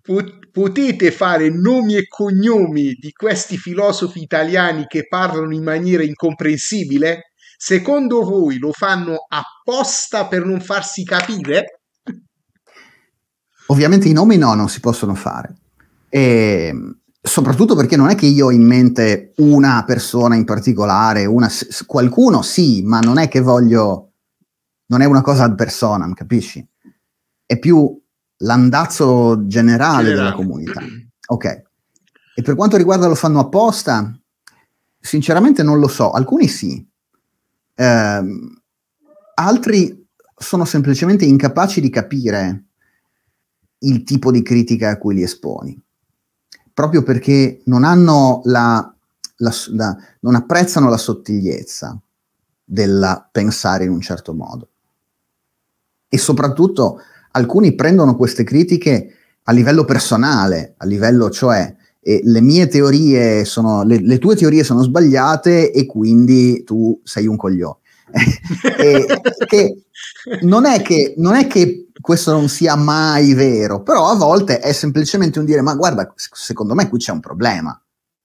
potete fare nomi e cognomi di questi filosofi italiani che parlano in maniera incomprensibile? Secondo voi lo fanno apposta per non farsi capire? Ovviamente i nomi no, non si possono fare. E soprattutto perché non è che io ho in mente una persona in particolare, una, qualcuno sì, ma non è che voglio, non è una cosa ad personam, capisci? È più l'andazzo generale, generale. della comunità. Ok. E per quanto riguarda lo fanno apposta, sinceramente non lo so, alcuni sì, eh, altri sono semplicemente incapaci di capire il tipo di critica a cui li esponi, proprio perché non, la, la, la, non apprezzano la sottigliezza del pensare in un certo modo. E soprattutto alcuni prendono queste critiche a livello personale, a livello cioè eh, le mie teorie sono, le, le, tue teorie sono sbagliate e quindi tu sei un coglione. e, che non, è che, non è che questo non sia mai vero, però a volte è semplicemente un dire ma guarda, secondo me qui c'è un problema,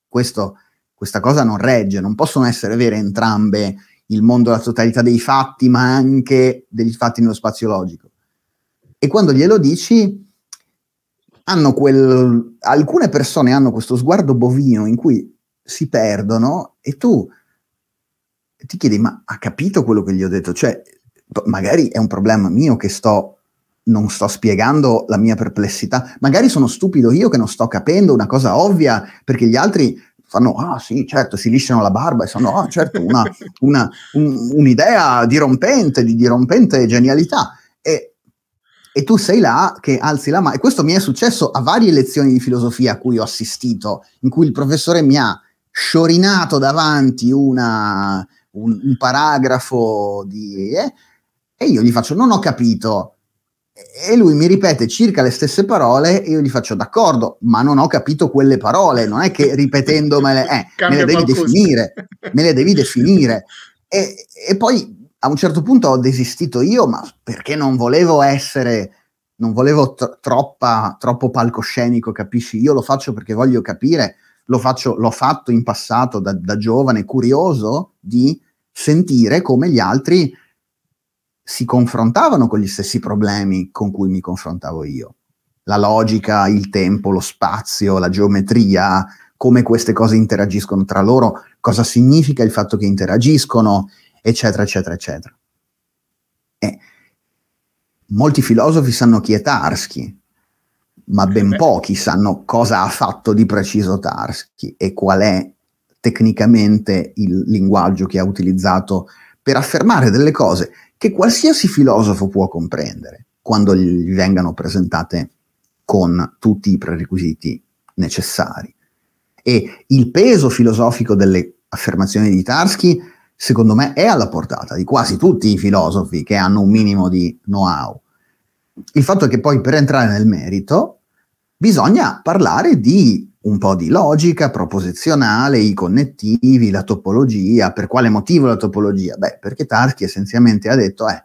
questo, questa cosa non regge, non possono essere vere entrambe il mondo, la totalità dei fatti, ma anche degli fatti nello spazio logico. E quando glielo dici, hanno quel... alcune persone hanno questo sguardo bovino in cui si perdono e tu ti chiedi ma ha capito quello che gli ho detto? Cioè, magari è un problema mio che sto, non sto spiegando la mia perplessità, magari sono stupido io che non sto capendo una cosa ovvia perché gli altri fanno, ah sì, certo, si lisciano la barba e sono, ah certo, una, una, un, un'idea dirompente, di dirompente genialità. E e tu sei là che alzi la mano. E questo mi è successo a varie lezioni di filosofia a cui ho assistito, in cui il professore mi ha sciorinato davanti una, un, un, paragrafo di... Eh, e io gli faccio non ho capito. E lui mi ripete circa le stesse parole e io gli faccio d'accordo, ma non ho capito quelle parole, non è che ripetendomele, eh, me le devi qualcosa. definire, me le devi definire. E, e poi a un certo punto ho desistito io, ma perché non volevo essere, non volevo tro- troppa, troppo palcoscenico, capisci? Io lo faccio perché voglio capire, lo faccio, l'ho fatto in passato da, da giovane, curioso di sentire come gli altri si confrontavano con gli stessi problemi con cui mi confrontavo io. La logica, il tempo, lo spazio, la geometria, come queste cose interagiscono tra loro, cosa significa il fatto che interagiscono, eccetera, eccetera, eccetera. E molti filosofi sanno chi è Tarski, ma eh, ben Beh. pochi sanno cosa ha fatto di preciso Tarski e qual è tecnicamente il linguaggio che ha utilizzato per affermare delle cose che qualsiasi filosofo può comprendere quando gli vengano presentate con tutti i prerequisiti necessari. E il peso filosofico delle affermazioni di Tarski è secondo me è alla portata di quasi tutti i filosofi che hanno un minimo di know-how. Il fatto è che poi per entrare nel merito bisogna parlare di un po' di logica proposizionale, i connettivi, la topologia. Per quale motivo la topologia? Beh, perché Tarski essenzialmente ha detto eh,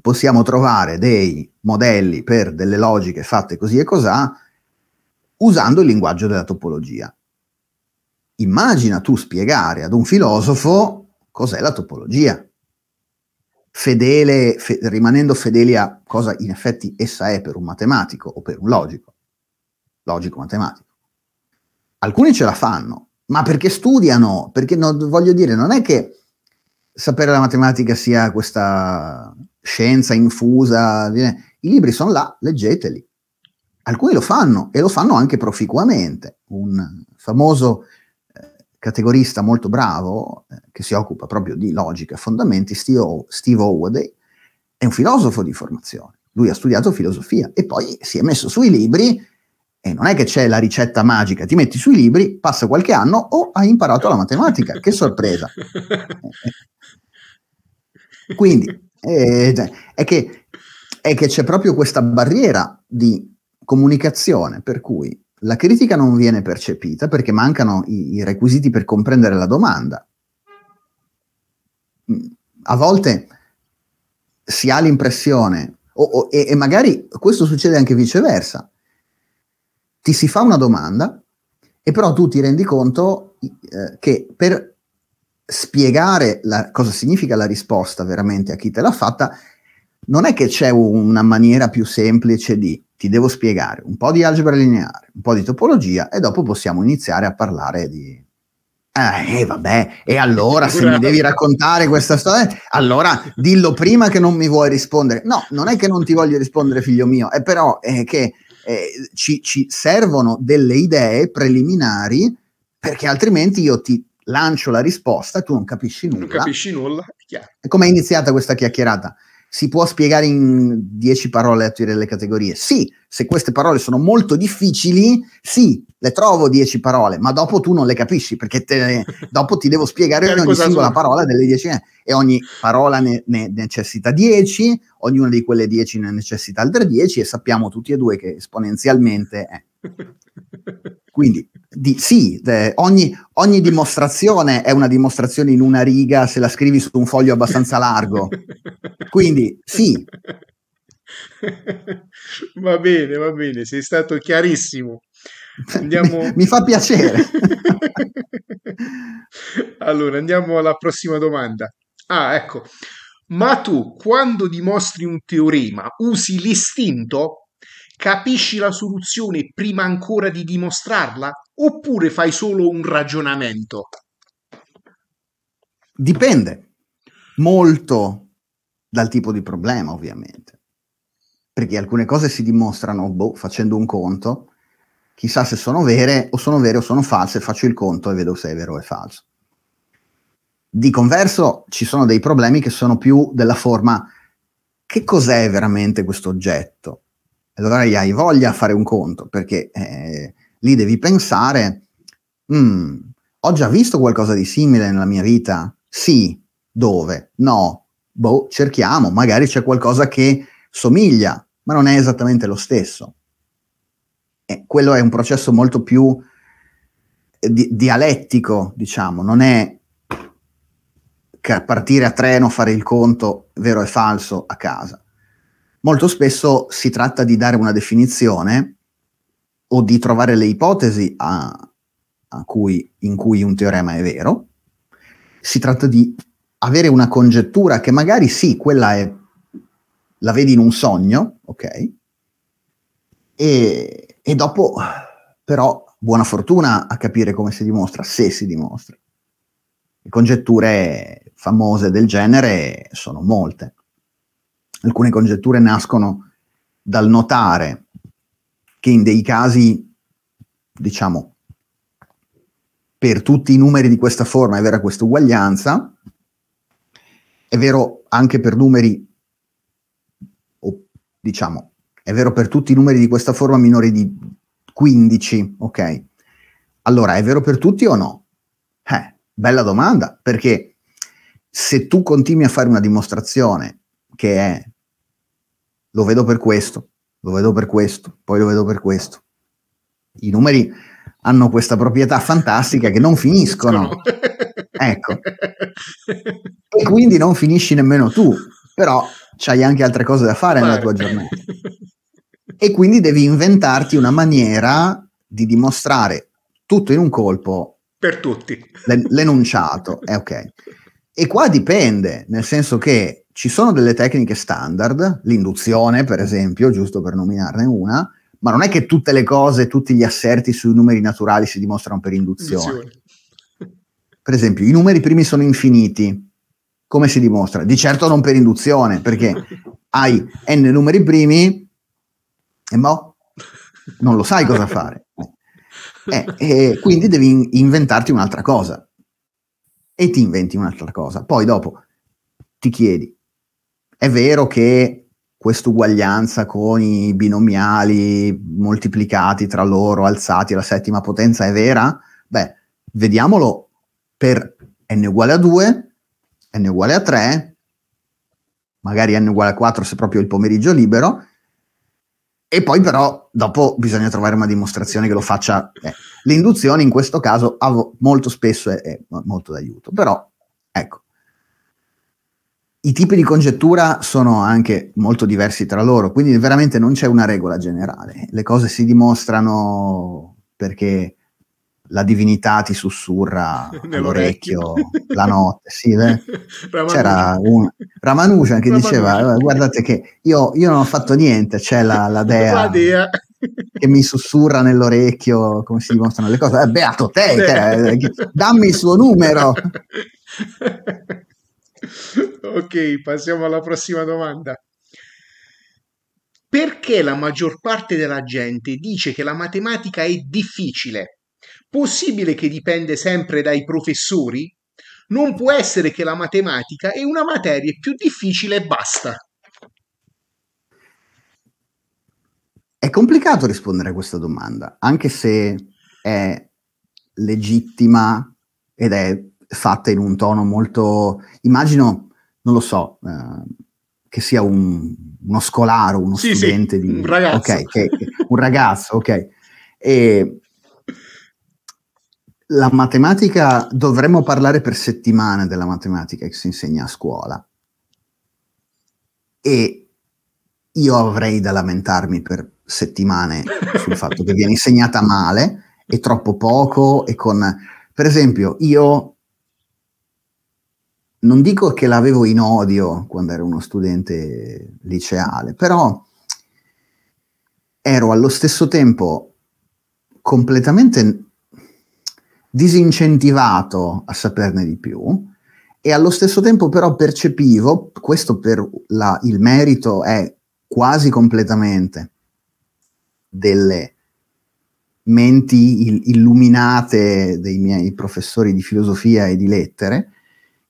possiamo trovare dei modelli per delle logiche fatte così e cosà usando il linguaggio della topologia immagina tu spiegare ad un filosofo cos'è la topologia, fedele, fe, rimanendo fedeli a cosa in effetti essa è per un matematico o per un logico, logico-matematico. Alcuni ce la fanno, ma perché studiano? Perché no, voglio dire, non è che sapere la matematica sia questa scienza infusa, i libri sono là, leggeteli. Alcuni lo fanno e lo fanno anche proficuamente. Un famoso categorista molto bravo eh, che si occupa proprio di logica e fondamenti, Steve, o- Steve Howday, è un filosofo di formazione. Lui ha studiato filosofia e poi si è messo sui libri e non è che c'è la ricetta magica, ti metti sui libri, passa qualche anno o oh, hai imparato la matematica, che sorpresa. Quindi eh, è, che, è che c'è proprio questa barriera di comunicazione per cui la critica non viene percepita perché mancano i, i requisiti per comprendere la domanda. Mm, a volte si ha l'impressione, o, o, e, e magari questo succede anche viceversa, ti si fa una domanda e però tu ti rendi conto eh, che per spiegare la, cosa significa la risposta veramente a chi te l'ha fatta, non è che c'è una maniera più semplice di ti devo spiegare un po' di algebra lineare, un po' di topologia e dopo possiamo iniziare a parlare di... Eh, eh, vabbè, e allora se mi devi raccontare questa storia, allora dillo prima che non mi vuoi rispondere. No, non è che non ti voglio rispondere, figlio mio, è però è che eh, ci, ci servono delle idee preliminari perché altrimenti io ti, lancio la risposta, e tu non capisci nulla. Non capisci nulla, è chiaro. Come è iniziata questa chiacchierata? si può spiegare in dieci parole a tutte le categorie? Sì, se queste parole sono molto difficili, sì, le trovo dieci parole, ma dopo tu non le capisci perché te, dopo ti devo spiegare ogni singola parola delle dieci eh. e ogni parola ne, ne necessita dieci, ognuna di quelle dieci ne necessita altre dieci e sappiamo tutti e due che esponenzialmente è. Eh. Quindi di, sì, de, ogni, ogni, dimostrazione è una dimostrazione in una riga se la scrivi su un foglio abbastanza largo. Quindi sì. Va bene, va bene, sei stato chiarissimo. Andiamo... mi, mi fa piacere. allora, andiamo alla prossima domanda. Ah, ecco. Ma tu, quando dimostri un teorema, usi l'istinto Capisci la soluzione prima ancora di dimostrarla? Oppure fai solo un ragionamento? Dipende molto dal tipo di problema, ovviamente. Perché alcune cose si dimostrano boh, facendo un conto, chissà se sono vere o sono vere o sono false, faccio il conto e vedo se è vero o è falso. Di converso ci sono dei problemi che sono più della forma che cos'è veramente questo oggetto? allora hai voglia a fare un conto, perché eh, lì devi pensare, mm, ho già visto qualcosa di simile nella mia vita? Sì, dove? No, boh, cerchiamo, magari c'è qualcosa che somiglia, ma non è esattamente lo stesso. E quello è un processo molto più eh, di- dialettico, diciamo, non è partire a treno, fare il conto vero e falso a casa molto spesso si tratta di dare una definizione o di trovare le ipotesi a, a cui, in cui un teorema è vero, si tratta di avere una congettura che magari sì, quella è, la vedi in un sogno, ok? E, e dopo però buona fortuna a capire come si dimostra, se si dimostra. Le congetture famose del genere sono molte alcune congetture nascono dal notare che in dei casi, diciamo, per tutti i numeri di questa forma è vera questa uguaglianza, è vero anche per numeri, o, diciamo, è vero per tutti i numeri di questa forma minori di 15, ok? Allora, è vero per tutti o no? Eh, bella domanda, perché se tu continui a fare una dimostrazione che è lo vedo per questo, lo vedo per questo, poi lo vedo per questo. I numeri hanno questa proprietà fantastica che non finiscono. ecco. E quindi non finisci nemmeno tu, però c'hai anche altre cose da fare nella tua giornata. E quindi devi inventarti una maniera di dimostrare tutto in un colpo. Per tutti. L'enunciato, è eh, ok. E qua dipende, nel senso che ci sono delle tecniche standard, l'induzione per esempio, giusto per nominarne una, ma non è che tutte le cose, tutti gli asserti sui numeri naturali si dimostrano per induzione. induzione. Per esempio, i numeri primi sono infiniti. Come si dimostra? Di certo non per induzione, perché hai n numeri primi e mo non lo sai cosa fare. Eh, eh, quindi devi inventarti un'altra cosa. E ti inventi un'altra cosa. Poi dopo ti chiedi, è vero che questa uguaglianza con i binomiali moltiplicati tra loro, alzati alla settima potenza, è vera? Beh, vediamolo per n uguale a 2, n uguale a 3, magari n uguale a 4 se proprio il pomeriggio libero, e poi però dopo bisogna trovare una dimostrazione che lo faccia. Eh. L'induzione in questo caso molto spesso è, è molto d'aiuto, però ecco, i tipi di congettura sono anche molto diversi tra loro, quindi veramente non c'è una regola generale. Le cose si dimostrano perché la divinità ti sussurra all'orecchio la notte. Sì, eh. Ramanujan. C'era un Ramanujan che Ramanujan. diceva: eh, Guardate, che io, io, non ho fatto niente, c'è la, la dea. La dea. Che mi sussurra nell'orecchio come si dimostrano le cose. Eh, beato te, te, eh, dammi il suo numero ok, passiamo alla prossima domanda. Perché la maggior parte della gente dice che la matematica è difficile? Possibile che dipende sempre dai professori? Non può essere che la matematica è una materia più difficile e basta. È complicato rispondere a questa domanda, anche se è legittima ed è fatta in un tono molto, immagino, non lo so, eh, che sia un, uno scolaro, uno sì, studente sì, di... Un ragazzo. Okay, che, un ragazzo, ok. E la matematica, dovremmo parlare per settimane della matematica che si insegna a scuola. E io avrei da lamentarmi per settimane sul fatto che viene insegnata male e troppo poco e con... Per esempio, io non dico che l'avevo in odio quando ero uno studente liceale, però ero allo stesso tempo completamente disincentivato a saperne di più e allo stesso tempo però percepivo, questo per la, il merito è quasi completamente delle menti il- illuminate dei miei professori di filosofia e di lettere,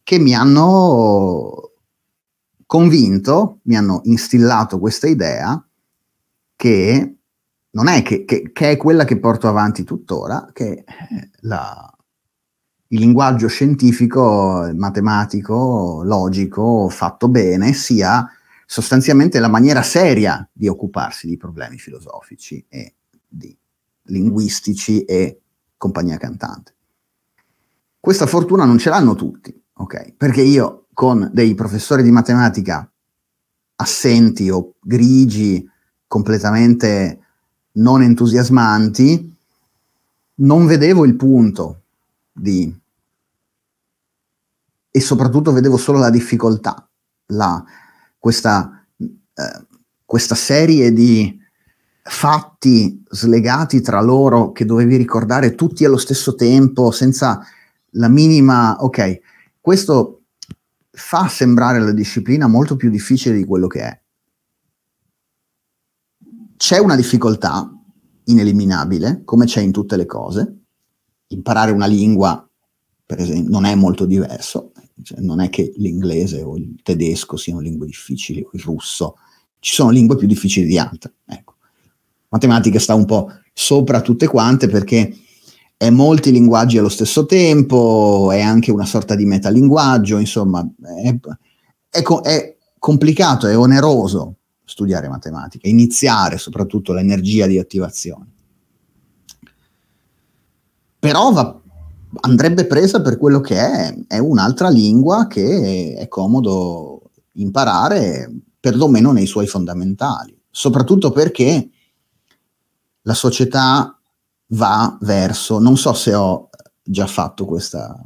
che mi hanno convinto, mi hanno instillato questa idea che non è che, che, che è quella che porto avanti tuttora, che la, il linguaggio scientifico, matematico, logico, fatto bene, sia sostanzialmente la maniera seria di occuparsi di problemi filosofici e di linguistici e compagnia cantante. Questa fortuna non ce l'hanno tutti ok? Perché io con dei professori di matematica assenti o grigi, completamente non entusiasmanti, non vedevo il punto di... e soprattutto vedevo solo la difficoltà, la, questa, eh, questa serie di fatti slegati tra loro che dovevi ricordare tutti allo stesso tempo, senza la minima... ok, questo fa sembrare la disciplina molto più difficile di quello che è. C'è una difficoltà ineliminabile, come c'è in tutte le cose. Imparare una lingua, per esempio, non è molto diverso. Cioè, non è che l'inglese o il tedesco siano lingue difficili, o il russo. Ci sono lingue più difficili di altre. Ecco. Matematica sta un po' sopra tutte quante perché è molti linguaggi allo stesso tempo, è anche una sorta di metalinguaggio, insomma, è, è, è complicato, è oneroso studiare matematica, iniziare soprattutto l'energia di attivazione. Però va, andrebbe presa per quello che è, è un'altra lingua che è comodo imparare, perlomeno nei suoi fondamentali, soprattutto perché la società va verso, non so se ho già fatto questa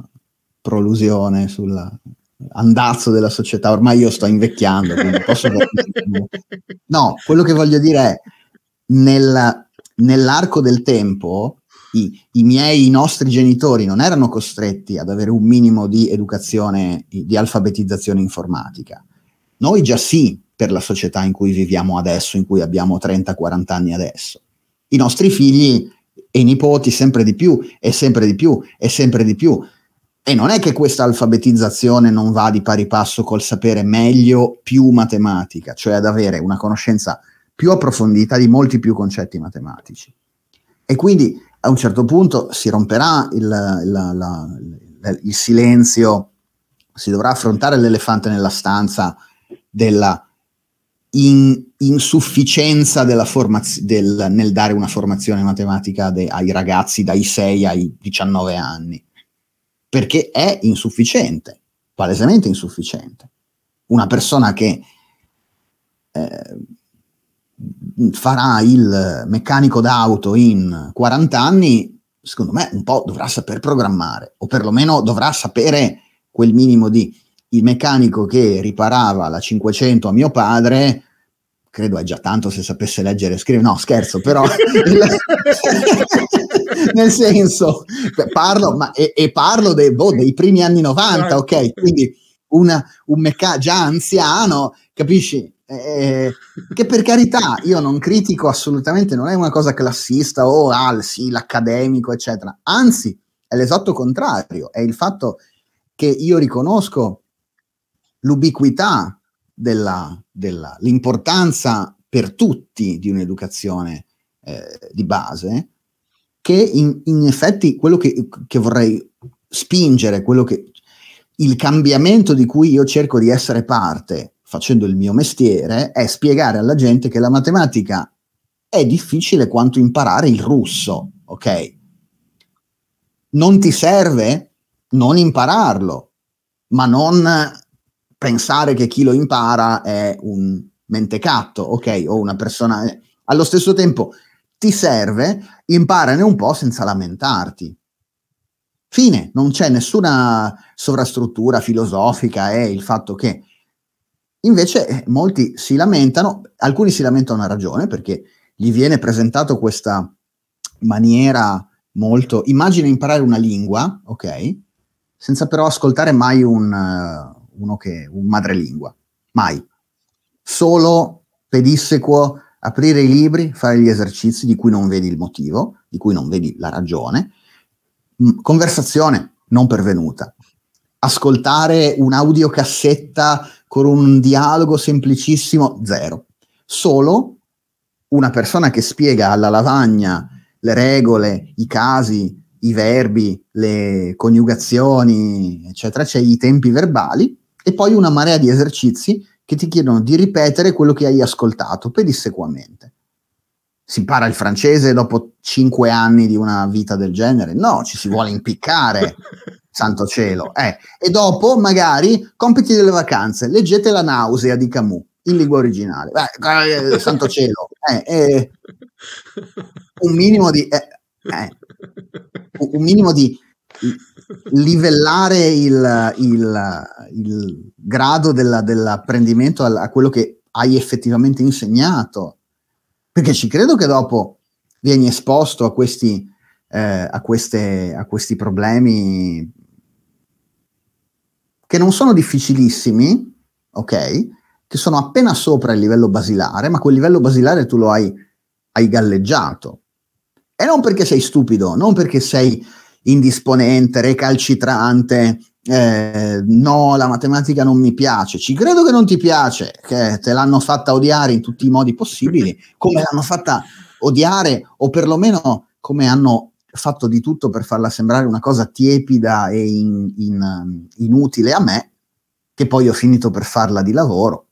prolusione sull'andazzo della società, ormai io sto invecchiando, quindi posso... no, quello che voglio dire è, nel, nell'arco del tempo, i, i, miei, i nostri genitori non erano costretti ad avere un minimo di educazione, di alfabetizzazione informatica. Noi già sì, per la società in cui viviamo adesso, in cui abbiamo 30-40 anni adesso. I nostri figli e i nipoti sempre di più e sempre di più e sempre di più. E non è che questa alfabetizzazione non va di pari passo col sapere meglio più matematica, cioè ad avere una conoscenza più approfondita di molti più concetti matematici. E quindi a un certo punto si romperà il, la, la, la, il silenzio, si dovrà affrontare l'elefante nella stanza della in, insufficienza formaz- del, nel dare una formazione matematica de- ai ragazzi dai 6 ai 19 anni, perché è insufficiente, palesemente insufficiente. Una persona che eh, farà il meccanico d'auto in 40 anni, secondo me un po' dovrà saper programmare, o perlomeno dovrà sapere quel minimo di il meccanico che riparava la 500 a mio padre credo è già tanto se sapesse leggere e scrivere, no scherzo però, nel senso, parlo, ma, e, e parlo dei, boh, dei, primi anni 90, ok, esatto. quindi una, un meccanico già anziano, capisci? Eh, eh, che per carità io non critico assolutamente, non è una cosa classista o oh, al ah, sì, l'accademico, eccetera, anzi è l'esatto contrario, è il fatto che io riconosco l'ubiquità dell'importanza per tutti di un'educazione eh, di base, che in, in effetti quello che, che, vorrei spingere, quello che il cambiamento di cui io cerco di essere parte facendo il mio mestiere è spiegare alla gente che la matematica è difficile quanto imparare il russo, ok? Non ti serve non impararlo, ma non pensare che chi lo impara è un mentecatto, ok, o una persona... Allo stesso tempo ti serve, imparane un po' senza lamentarti. Fine, non c'è nessuna sovrastruttura filosofica, è eh, il fatto che... Invece molti si lamentano, alcuni si lamentano a ragione perché gli viene presentato questa maniera molto... Immagina imparare una lingua, ok? Senza però ascoltare mai un, uno che, un madrelingua, mai. Solo pedissequo aprire i libri, fare gli esercizi di cui non vedi il motivo, di cui non vedi la ragione, mm, conversazione non pervenuta, ascoltare un'audiocassetta con un dialogo semplicissimo, zero. Solo una persona che spiega alla lavagna le regole, i casi, i verbi, le coniugazioni, eccetera, cioè i tempi verbali, e poi una marea di esercizi che ti chiedono di ripetere quello che hai ascoltato pedissequamente. Si impara il francese dopo cinque anni di una vita del genere? No, ci si vuole impiccare, santo cielo. Eh, e dopo, magari, compiti delle vacanze, leggete La nausea di Camus in lingua originale. Beh, eh, santo cielo. Eh, eh. un minimo di... Eh, eh. un minimo di livellare il, il, il grado della, dell'apprendimento a, quello che hai effettivamente insegnato. Perché ci credo che dopo vieni esposto a questi, eh, a, queste, a questi problemi che non sono difficilissimi, ok? Che sono appena sopra il livello basilare, ma quel livello basilare tu lo hai, hai galleggiato. E non perché sei stupido, non perché sei indisponente, recalcitrante, eh, no, la matematica non mi piace, ci credo che non ti piace, che te l'hanno fatta odiare in tutti i modi possibili, come l'hanno fatta odiare o perlomeno come hanno fatto di tutto per farla sembrare una cosa tiepida e in, in, inutile a me, che poi ho finito per farla di lavoro.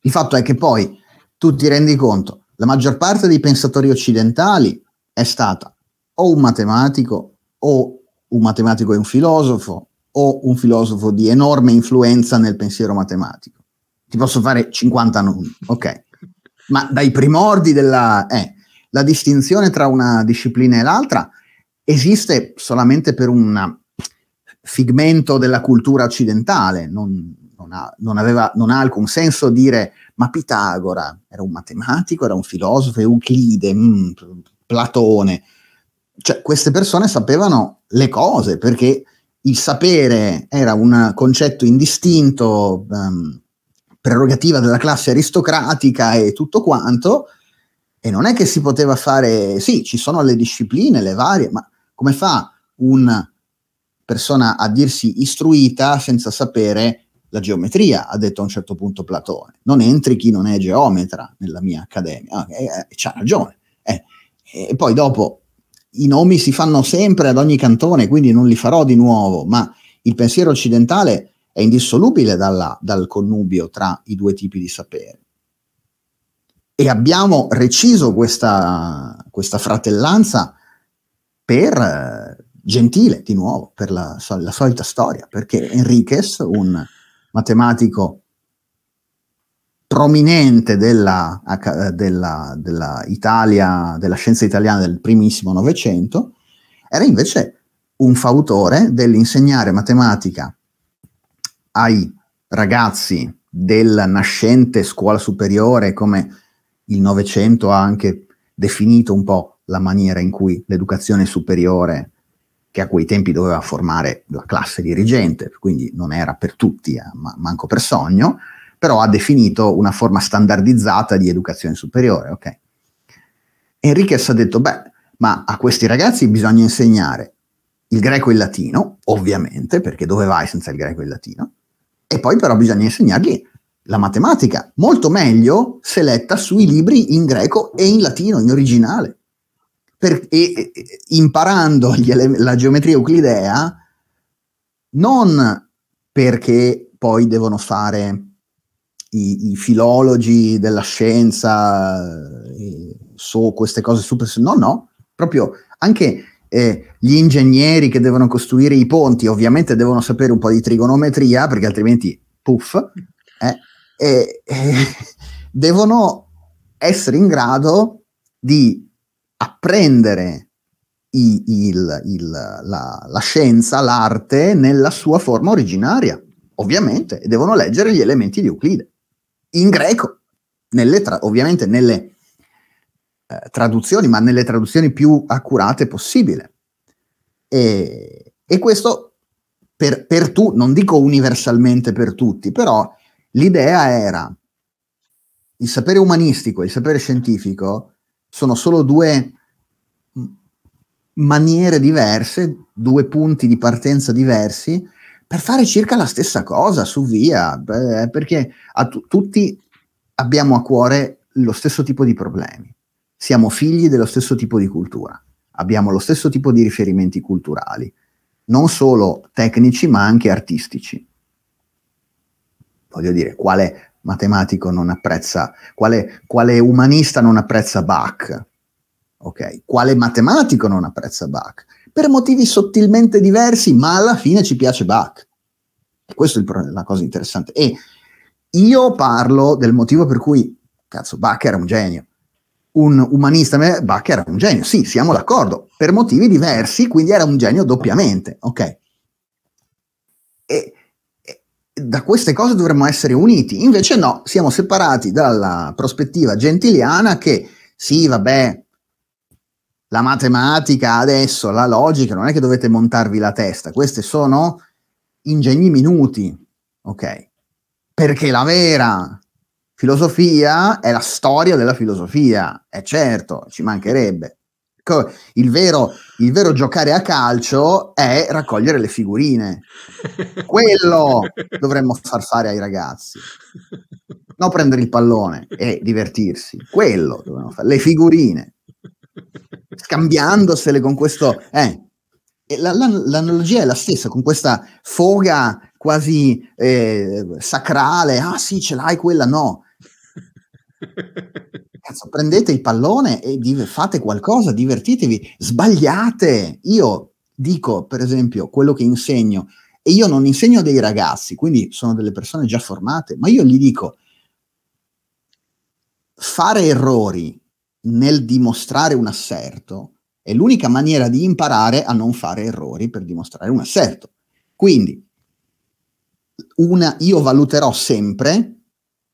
Il fatto è che poi tu ti rendi conto, la maggior parte dei pensatori occidentali è stata o un matematico o un matematico e un filosofo o un filosofo di enorme influenza nel pensiero matematico. Ti posso fare 50 nomi, ok. Ma dai primordi della... Eh, la distinzione tra una disciplina e l'altra esiste solamente per un figmento della cultura occidentale, non, non, ha, non, aveva, non, ha, alcun senso dire ma Pitagora era un matematico, era un filosofo, Euclide, mm, Platone, cioè, queste persone sapevano le cose perché il sapere era un concetto indistinto, um, prerogativa della classe aristocratica e tutto quanto, e non è che si poteva fare, sì, ci sono le discipline, le varie, ma come fa una persona a dirsi istruita senza sapere la geometria, ha detto a un certo punto Platone. Non entri chi non è geometra nella mia accademia. Ah, eh, c'ha ragione. Eh. E poi dopo i nomi si fanno sempre ad ogni cantone, quindi non li farò di nuovo, ma il pensiero occidentale è indissolubile dalla, dal connubio tra i due tipi di sapere. E abbiamo reciso questa, questa fratellanza per eh, Gentile, di nuovo, per la, la solita storia, perché Enriquez, un matematico prominente della, eh, della, della, Italia, della scienza italiana del primissimo Novecento, era invece un fautore dell'insegnare matematica ai ragazzi della nascente scuola superiore, come il Novecento ha anche definito un po' la maniera in cui l'educazione superiore, che a quei tempi doveva formare la classe dirigente, quindi non era per tutti, eh, ma manco per sogno, però ha definito una forma standardizzata di educazione superiore. Okay? Enriquez ha detto, beh, ma a questi ragazzi bisogna insegnare il greco e il latino, ovviamente, perché dove vai senza il greco e il latino? E poi però bisogna insegnargli la matematica, molto meglio se letta sui libri in greco e in latino, in originale. Per, e, e, imparando ele- la geometria euclidea, non perché poi devono fare i, i filologi della scienza eh, so queste cose super... No, no, proprio anche eh, gli ingegneri che devono costruire i ponti ovviamente devono sapere un po' di trigonometria perché altrimenti, puff, eh, devono essere in grado di apprendere il, il, il, la, la, scienza, l'arte nella sua forma originaria, ovviamente, e devono leggere gli elementi di Euclide in greco, nelle tra- ovviamente nelle eh, traduzioni, ma nelle traduzioni più accurate possibile. E, e questo per, per tu, non dico universalmente per tutti, però l'idea era il sapere umanistico e il sapere scientifico sono solo due mm, maniere diverse, due punti di partenza diversi per fare circa la stessa cosa su via, beh, perché t- tutti abbiamo a cuore lo stesso tipo di problemi, siamo figli dello stesso tipo di cultura, abbiamo lo stesso tipo di riferimenti culturali, non solo tecnici ma anche artistici. Voglio dire, quale matematico non apprezza, quale, quale umanista non apprezza Bach? Okay. Quale matematico non apprezza Bach? per motivi sottilmente diversi, ma alla fine ci piace Bach. E questa è pro- la cosa interessante. E io parlo del motivo per cui, cazzo, Bach era un genio. Un umanista, Bach era un genio, sì, siamo d'accordo, per motivi diversi, quindi era un genio doppiamente, ok? E, e da queste cose dovremmo essere uniti, invece no, siamo separati dalla prospettiva gentiliana che, sì, vabbè, la matematica adesso, la logica, non è che dovete montarvi la testa, questi sono ingegni minuti, ok? Perché la vera filosofia è la storia della filosofia, è certo, ci mancherebbe. Il vero, il vero giocare a calcio è raccogliere le figurine. Quello dovremmo far fare ai ragazzi. Non prendere il pallone e divertirsi. Quello dovremmo fare. Le figurine scambiandosele con questo... Eh, la, la, l'analogia è la stessa, con questa foga quasi eh, sacrale, ah sì, ce l'hai quella, no. Cazzo, prendete il pallone e div- fate qualcosa, divertitevi, sbagliate. Io dico, per esempio, quello che insegno, e io non insegno dei ragazzi, quindi sono delle persone già formate, ma io gli dico, fare errori nel dimostrare un asserto è l'unica maniera di imparare a non fare errori per dimostrare un asserto. Quindi, una, io valuterò sempre,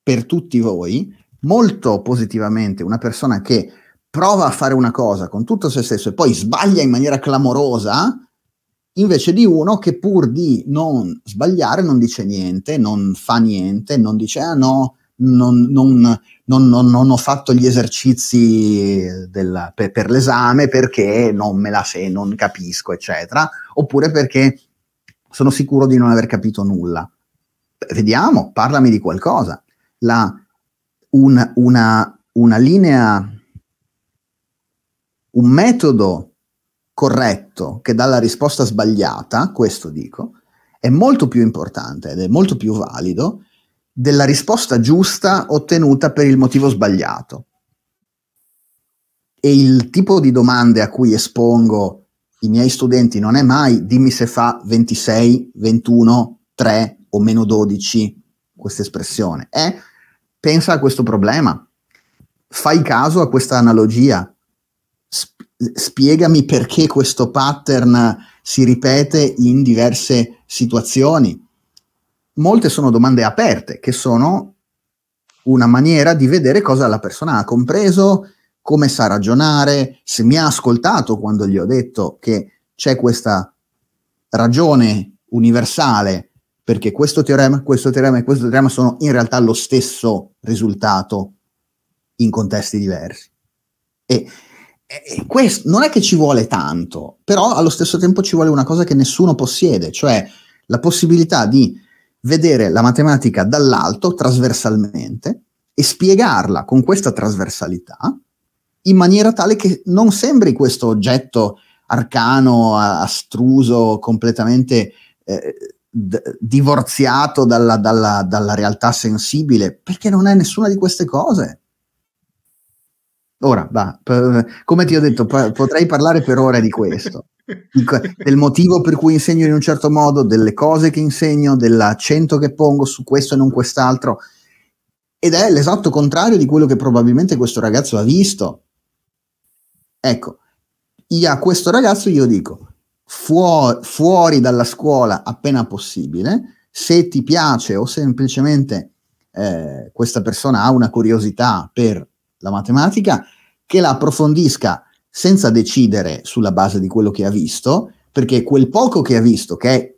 per tutti voi, molto positivamente una persona che prova a fare una cosa con tutto se stesso e poi sbaglia in maniera clamorosa, invece di uno che pur di non sbagliare non dice niente, non fa niente, non dice ah no, non, non, non, non ho fatto gli esercizi della, per, per, l'esame perché non me la sé, non capisco, eccetera, oppure perché sono sicuro di non aver capito nulla. Vediamo, parlami di qualcosa. La, un, una, una linea, un metodo corretto che dà la risposta sbagliata, questo dico, è molto più importante ed è molto più valido della risposta giusta ottenuta per il motivo sbagliato. E il tipo di domande a cui espongo i miei studenti non è mai dimmi se fa 26, 21, 3 o meno 12, questa espressione, è pensa a questo problema, fai caso a questa analogia, spiegami perché questo pattern si ripete in diverse situazioni molte sono domande aperte, che sono una maniera di vedere cosa la persona ha compreso, come sa ragionare, se mi ha ascoltato quando gli ho detto che c'è questa ragione universale perché questo teorema, questo teorema e questo teorema sono in realtà lo stesso risultato in contesti diversi. E, e questo non è che ci vuole tanto, però allo stesso tempo ci vuole una cosa che nessuno possiede, cioè la possibilità di vedere la matematica dall'alto, trasversalmente, e spiegarla con questa trasversalità in maniera tale che non sembri questo oggetto arcano, astruso, completamente eh, d- divorziato dalla, dalla, dalla realtà sensibile, perché non è nessuna di queste cose. Ora, da, p- come ti ho detto, p- potrei parlare per ore di questo, del motivo per cui insegno in un certo modo, delle cose che insegno, dell'accento che pongo su questo e non quest'altro. Ed è l'esatto contrario di quello che probabilmente questo ragazzo ha visto. Ecco, io a questo ragazzo io dico, fuori, fuori dalla scuola appena possibile, se ti piace o semplicemente eh, questa persona ha una curiosità per la matematica, che la approfondisca senza decidere sulla base di quello che ha visto, perché quel poco che ha visto, che è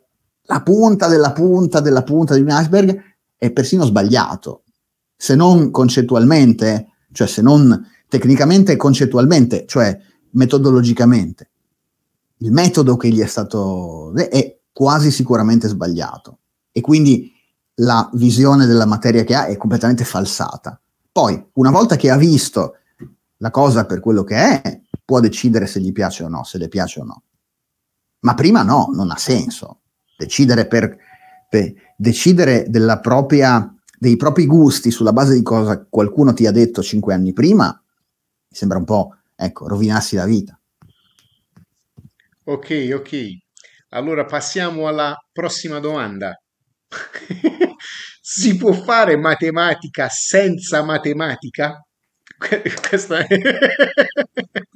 la punta della punta della punta di un iceberg, è persino sbagliato, se non concettualmente, cioè se non tecnicamente concettualmente, cioè metodologicamente. Il metodo che gli è stato è quasi sicuramente sbagliato e quindi la visione della materia che ha è completamente falsata. Poi, una volta che ha visto la cosa per quello che è, può decidere se gli piace o no, se le piace o no. Ma prima no, non ha senso. Decidere, per, per, decidere propria, dei propri gusti sulla base di cosa qualcuno ti ha detto cinque anni prima, mi sembra un po', ecco, rovinarsi la vita. Ok, ok. Allora passiamo alla prossima domanda. si può fare matematica senza matematica? Questa è...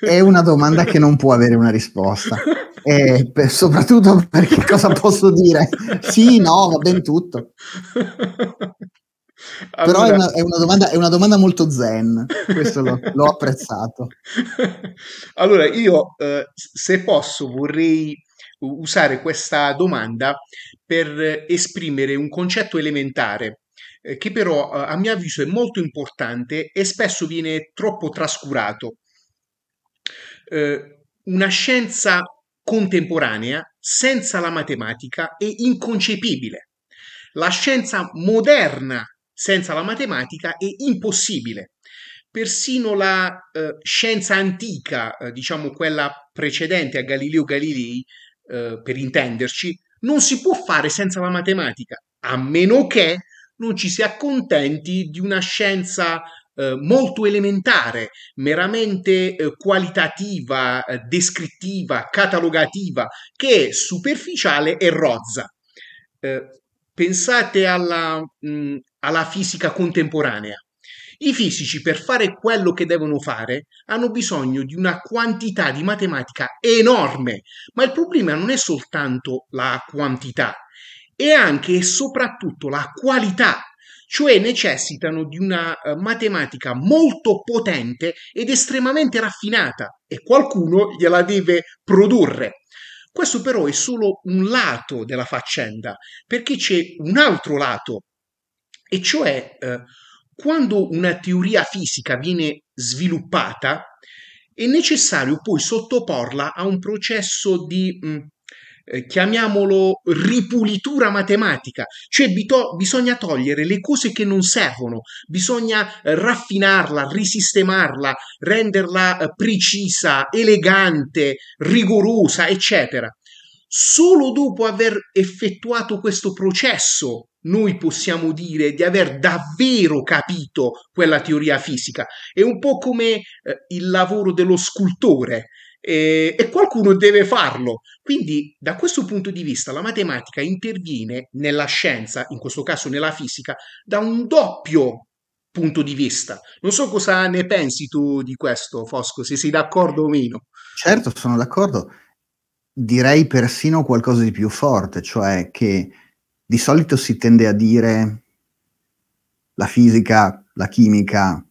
È una domanda che non può avere una risposta, per, soprattutto perché cosa posso dire? Sì, no, va ben tutto. Allora, Però è una, è, una domanda, è una, domanda, molto zen, questo lo, l'ho apprezzato. Allora, io eh, se posso vorrei usare questa domanda per esprimere un concetto elementare eh, che però eh, a mio avviso è molto importante e spesso viene troppo trascurato eh, una scienza contemporanea senza la matematica è inconcepibile. La scienza moderna senza la matematica è impossibile. Persino la eh, scienza antica, eh, diciamo quella precedente a Galileo Galilei, eh, per intenderci, non si può fare senza la matematica, a meno che non ci si accontenti di una scienza eh, molto elementare, meramente eh, qualitativa, eh, descrittiva, catalogativa, che è superficiale e rozza. Eh, pensate alla, mh, mm, alla fisica contemporanea. I fisici per fare quello che devono fare hanno bisogno di una quantità di matematica enorme, ma il problema non è soltanto la quantità, è anche e soprattutto la qualità cioè necessitano di una eh, matematica molto potente ed estremamente raffinata e qualcuno gliela deve produrre. Questo però è solo un lato della faccenda, perché c'è un altro lato, e cioè eh, quando una teoria fisica viene sviluppata, è necessario poi sottoporla a un processo di mh, mm, eh, chiamiamolo ripulitura matematica, cioè bito- bisogna togliere le cose che non servono, bisogna raffinarla, risistemarla, renderla eh, precisa, elegante, rigorosa, eccetera. Solo dopo aver effettuato questo processo noi possiamo dire di aver davvero capito quella teoria fisica. È un po' come eh, il lavoro dello scultore e, eh, e qualcuno deve farlo. Quindi da questo punto di vista la matematica interviene nella scienza, in questo caso nella fisica, da un doppio punto di vista. Non so cosa ne pensi tu di questo, Fosco, se sei d'accordo o meno. Certo, sono d'accordo. Direi persino qualcosa di più forte, cioè che di solito si tende a dire la fisica, la chimica,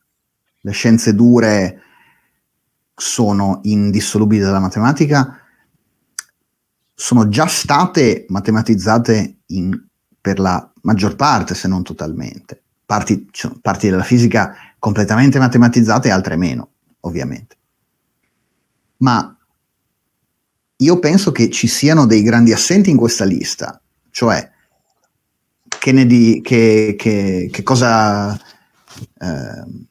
le scienze dure sono indissolubili dalla matematica sono già state matematizzate in, per la maggior parte, se non totalmente. Parti, cioè, parti della fisica completamente matematizzate e altre meno, ovviamente. Ma io penso che ci siano dei grandi assenti in questa lista, cioè Kennedy, che, che, che cosa... Eh,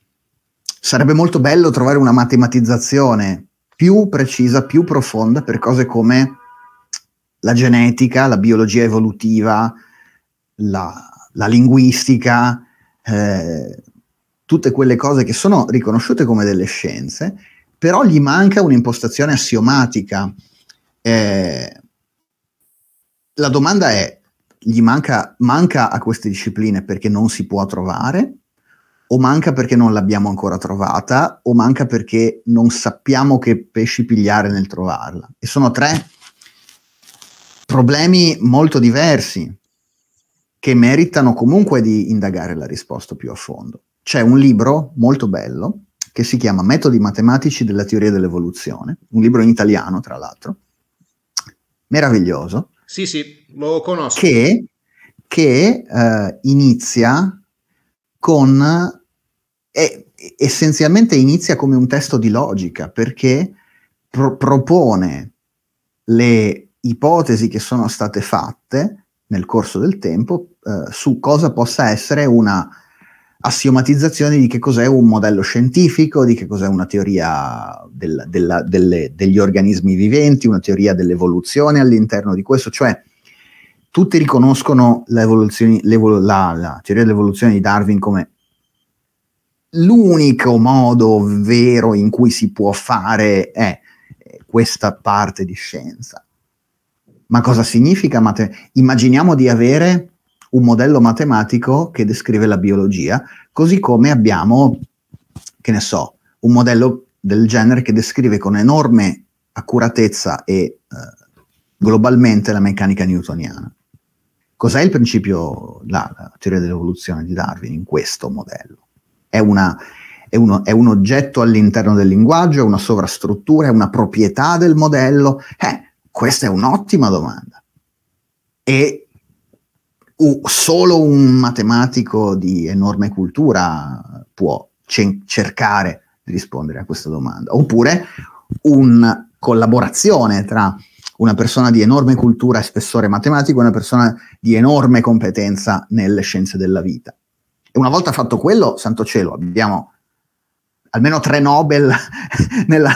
sarebbe molto bello trovare una matematizzazione più precisa, più profonda per cose come la genetica, la biologia evolutiva, la, la linguistica, eh, tutte quelle cose che sono riconosciute come delle scienze, però gli manca un'impostazione assiomatica. Eh, la domanda è, gli manca, manca a queste discipline perché non si può trovare o manca perché non l'abbiamo ancora trovata, o manca perché non sappiamo che pesci pigliare nel trovarla. E sono tre problemi molto diversi che meritano comunque di indagare la risposta più a fondo. C'è un libro molto bello che si chiama Metodi matematici della teoria dell'evoluzione, un libro in italiano tra l'altro, meraviglioso. Sì, sì, lo conosco. Che, che eh, inizia con... Eh, essenzialmente inizia come un testo di logica perché pro- propone le ipotesi che sono state fatte nel corso del tempo eh, su cosa possa essere una assiomatizzazione di che cos'è un modello scientifico, di che cos'è una teoria del, della, delle, degli organismi viventi, una teoria dell'evoluzione all'interno di questo, cioè tutti riconoscono la, la teoria dell'evoluzione di Darwin come l'unico modo vero in cui si può fare è eh, questa parte di scienza. Ma cosa significa? Mate- immaginiamo di avere un modello matematico che descrive la biologia, così come abbiamo, che ne so, un modello del genere che descrive con enorme accuratezza e eh, globalmente la meccanica newtoniana. Cos'è il principio, la, la teoria dell'evoluzione di Darwin in questo modello? È, una, è, uno, è, un oggetto all'interno del linguaggio, è una sovrastruttura, è una proprietà del modello? Eh, questa è un'ottima domanda. E uh, solo un matematico di enorme cultura può c- cercare di rispondere a questa domanda, oppure una collaborazione tra una persona di enorme cultura e spessore matematico, una persona di enorme competenza nelle scienze della vita. E una volta fatto quello, santo cielo, abbiamo almeno tre Nobel nella,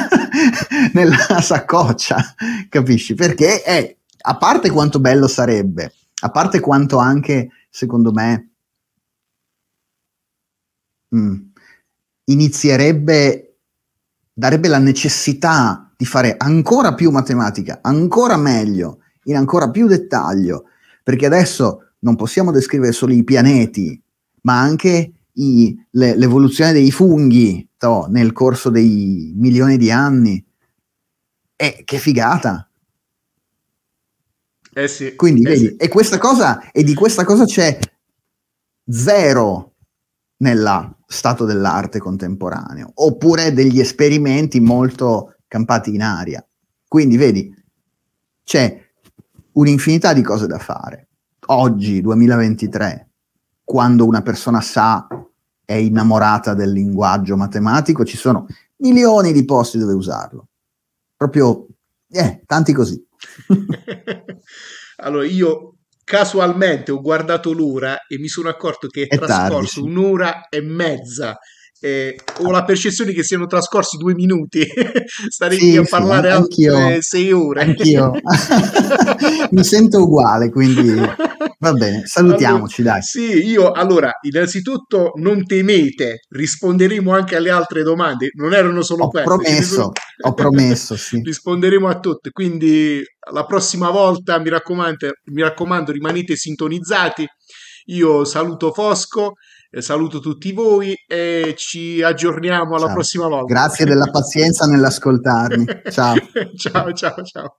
nella saccoccia, capisci? Perché è, a parte quanto bello sarebbe, a parte quanto anche, secondo me, mh, mm, inizierebbe, darebbe la necessità di fare ancora più matematica, ancora meglio, in ancora più dettaglio, perché adesso non possiamo descrivere solo i pianeti, ma anche i, le, l'evoluzione dei funghi to, nel corso dei milioni di anni. Eh, che figata! Eh sì, Quindi, eh vedi, sì. e questa cosa, e di questa cosa c'è zero nella stato dell'arte contemporaneo, oppure degli esperimenti molto campati in aria. Quindi vedi, c'è un'infinità di cose da fare. Oggi, 2023, quando una persona sa, è innamorata del linguaggio matematico, ci sono milioni di posti dove usarlo. Proprio, eh, tanti così. allora, io casualmente ho guardato l'ora e mi sono accorto che è, è trascorso tardi. un'ora e mezza eh, ho la percezione che siano trascorsi due minuti, starei sì, qui a parlare anch'io, altre sei ore. Anch'io, mi sento uguale, quindi va bene, salutiamoci allora, dai. Sì, io allora, innanzitutto non temete, risponderemo anche alle altre domande, non erano solo ho queste. Promesso, sono... ho promesso, sì. risponderemo a tutte, quindi la prossima volta mi raccomando, mi raccomando rimanete sintonizzati. Io saluto Fosco, saluto tutti voi e ci aggiorniamo alla ciao. prossima volta. Grazie della pazienza nell'ascoltarmi. Ciao. ciao, ciao, ciao.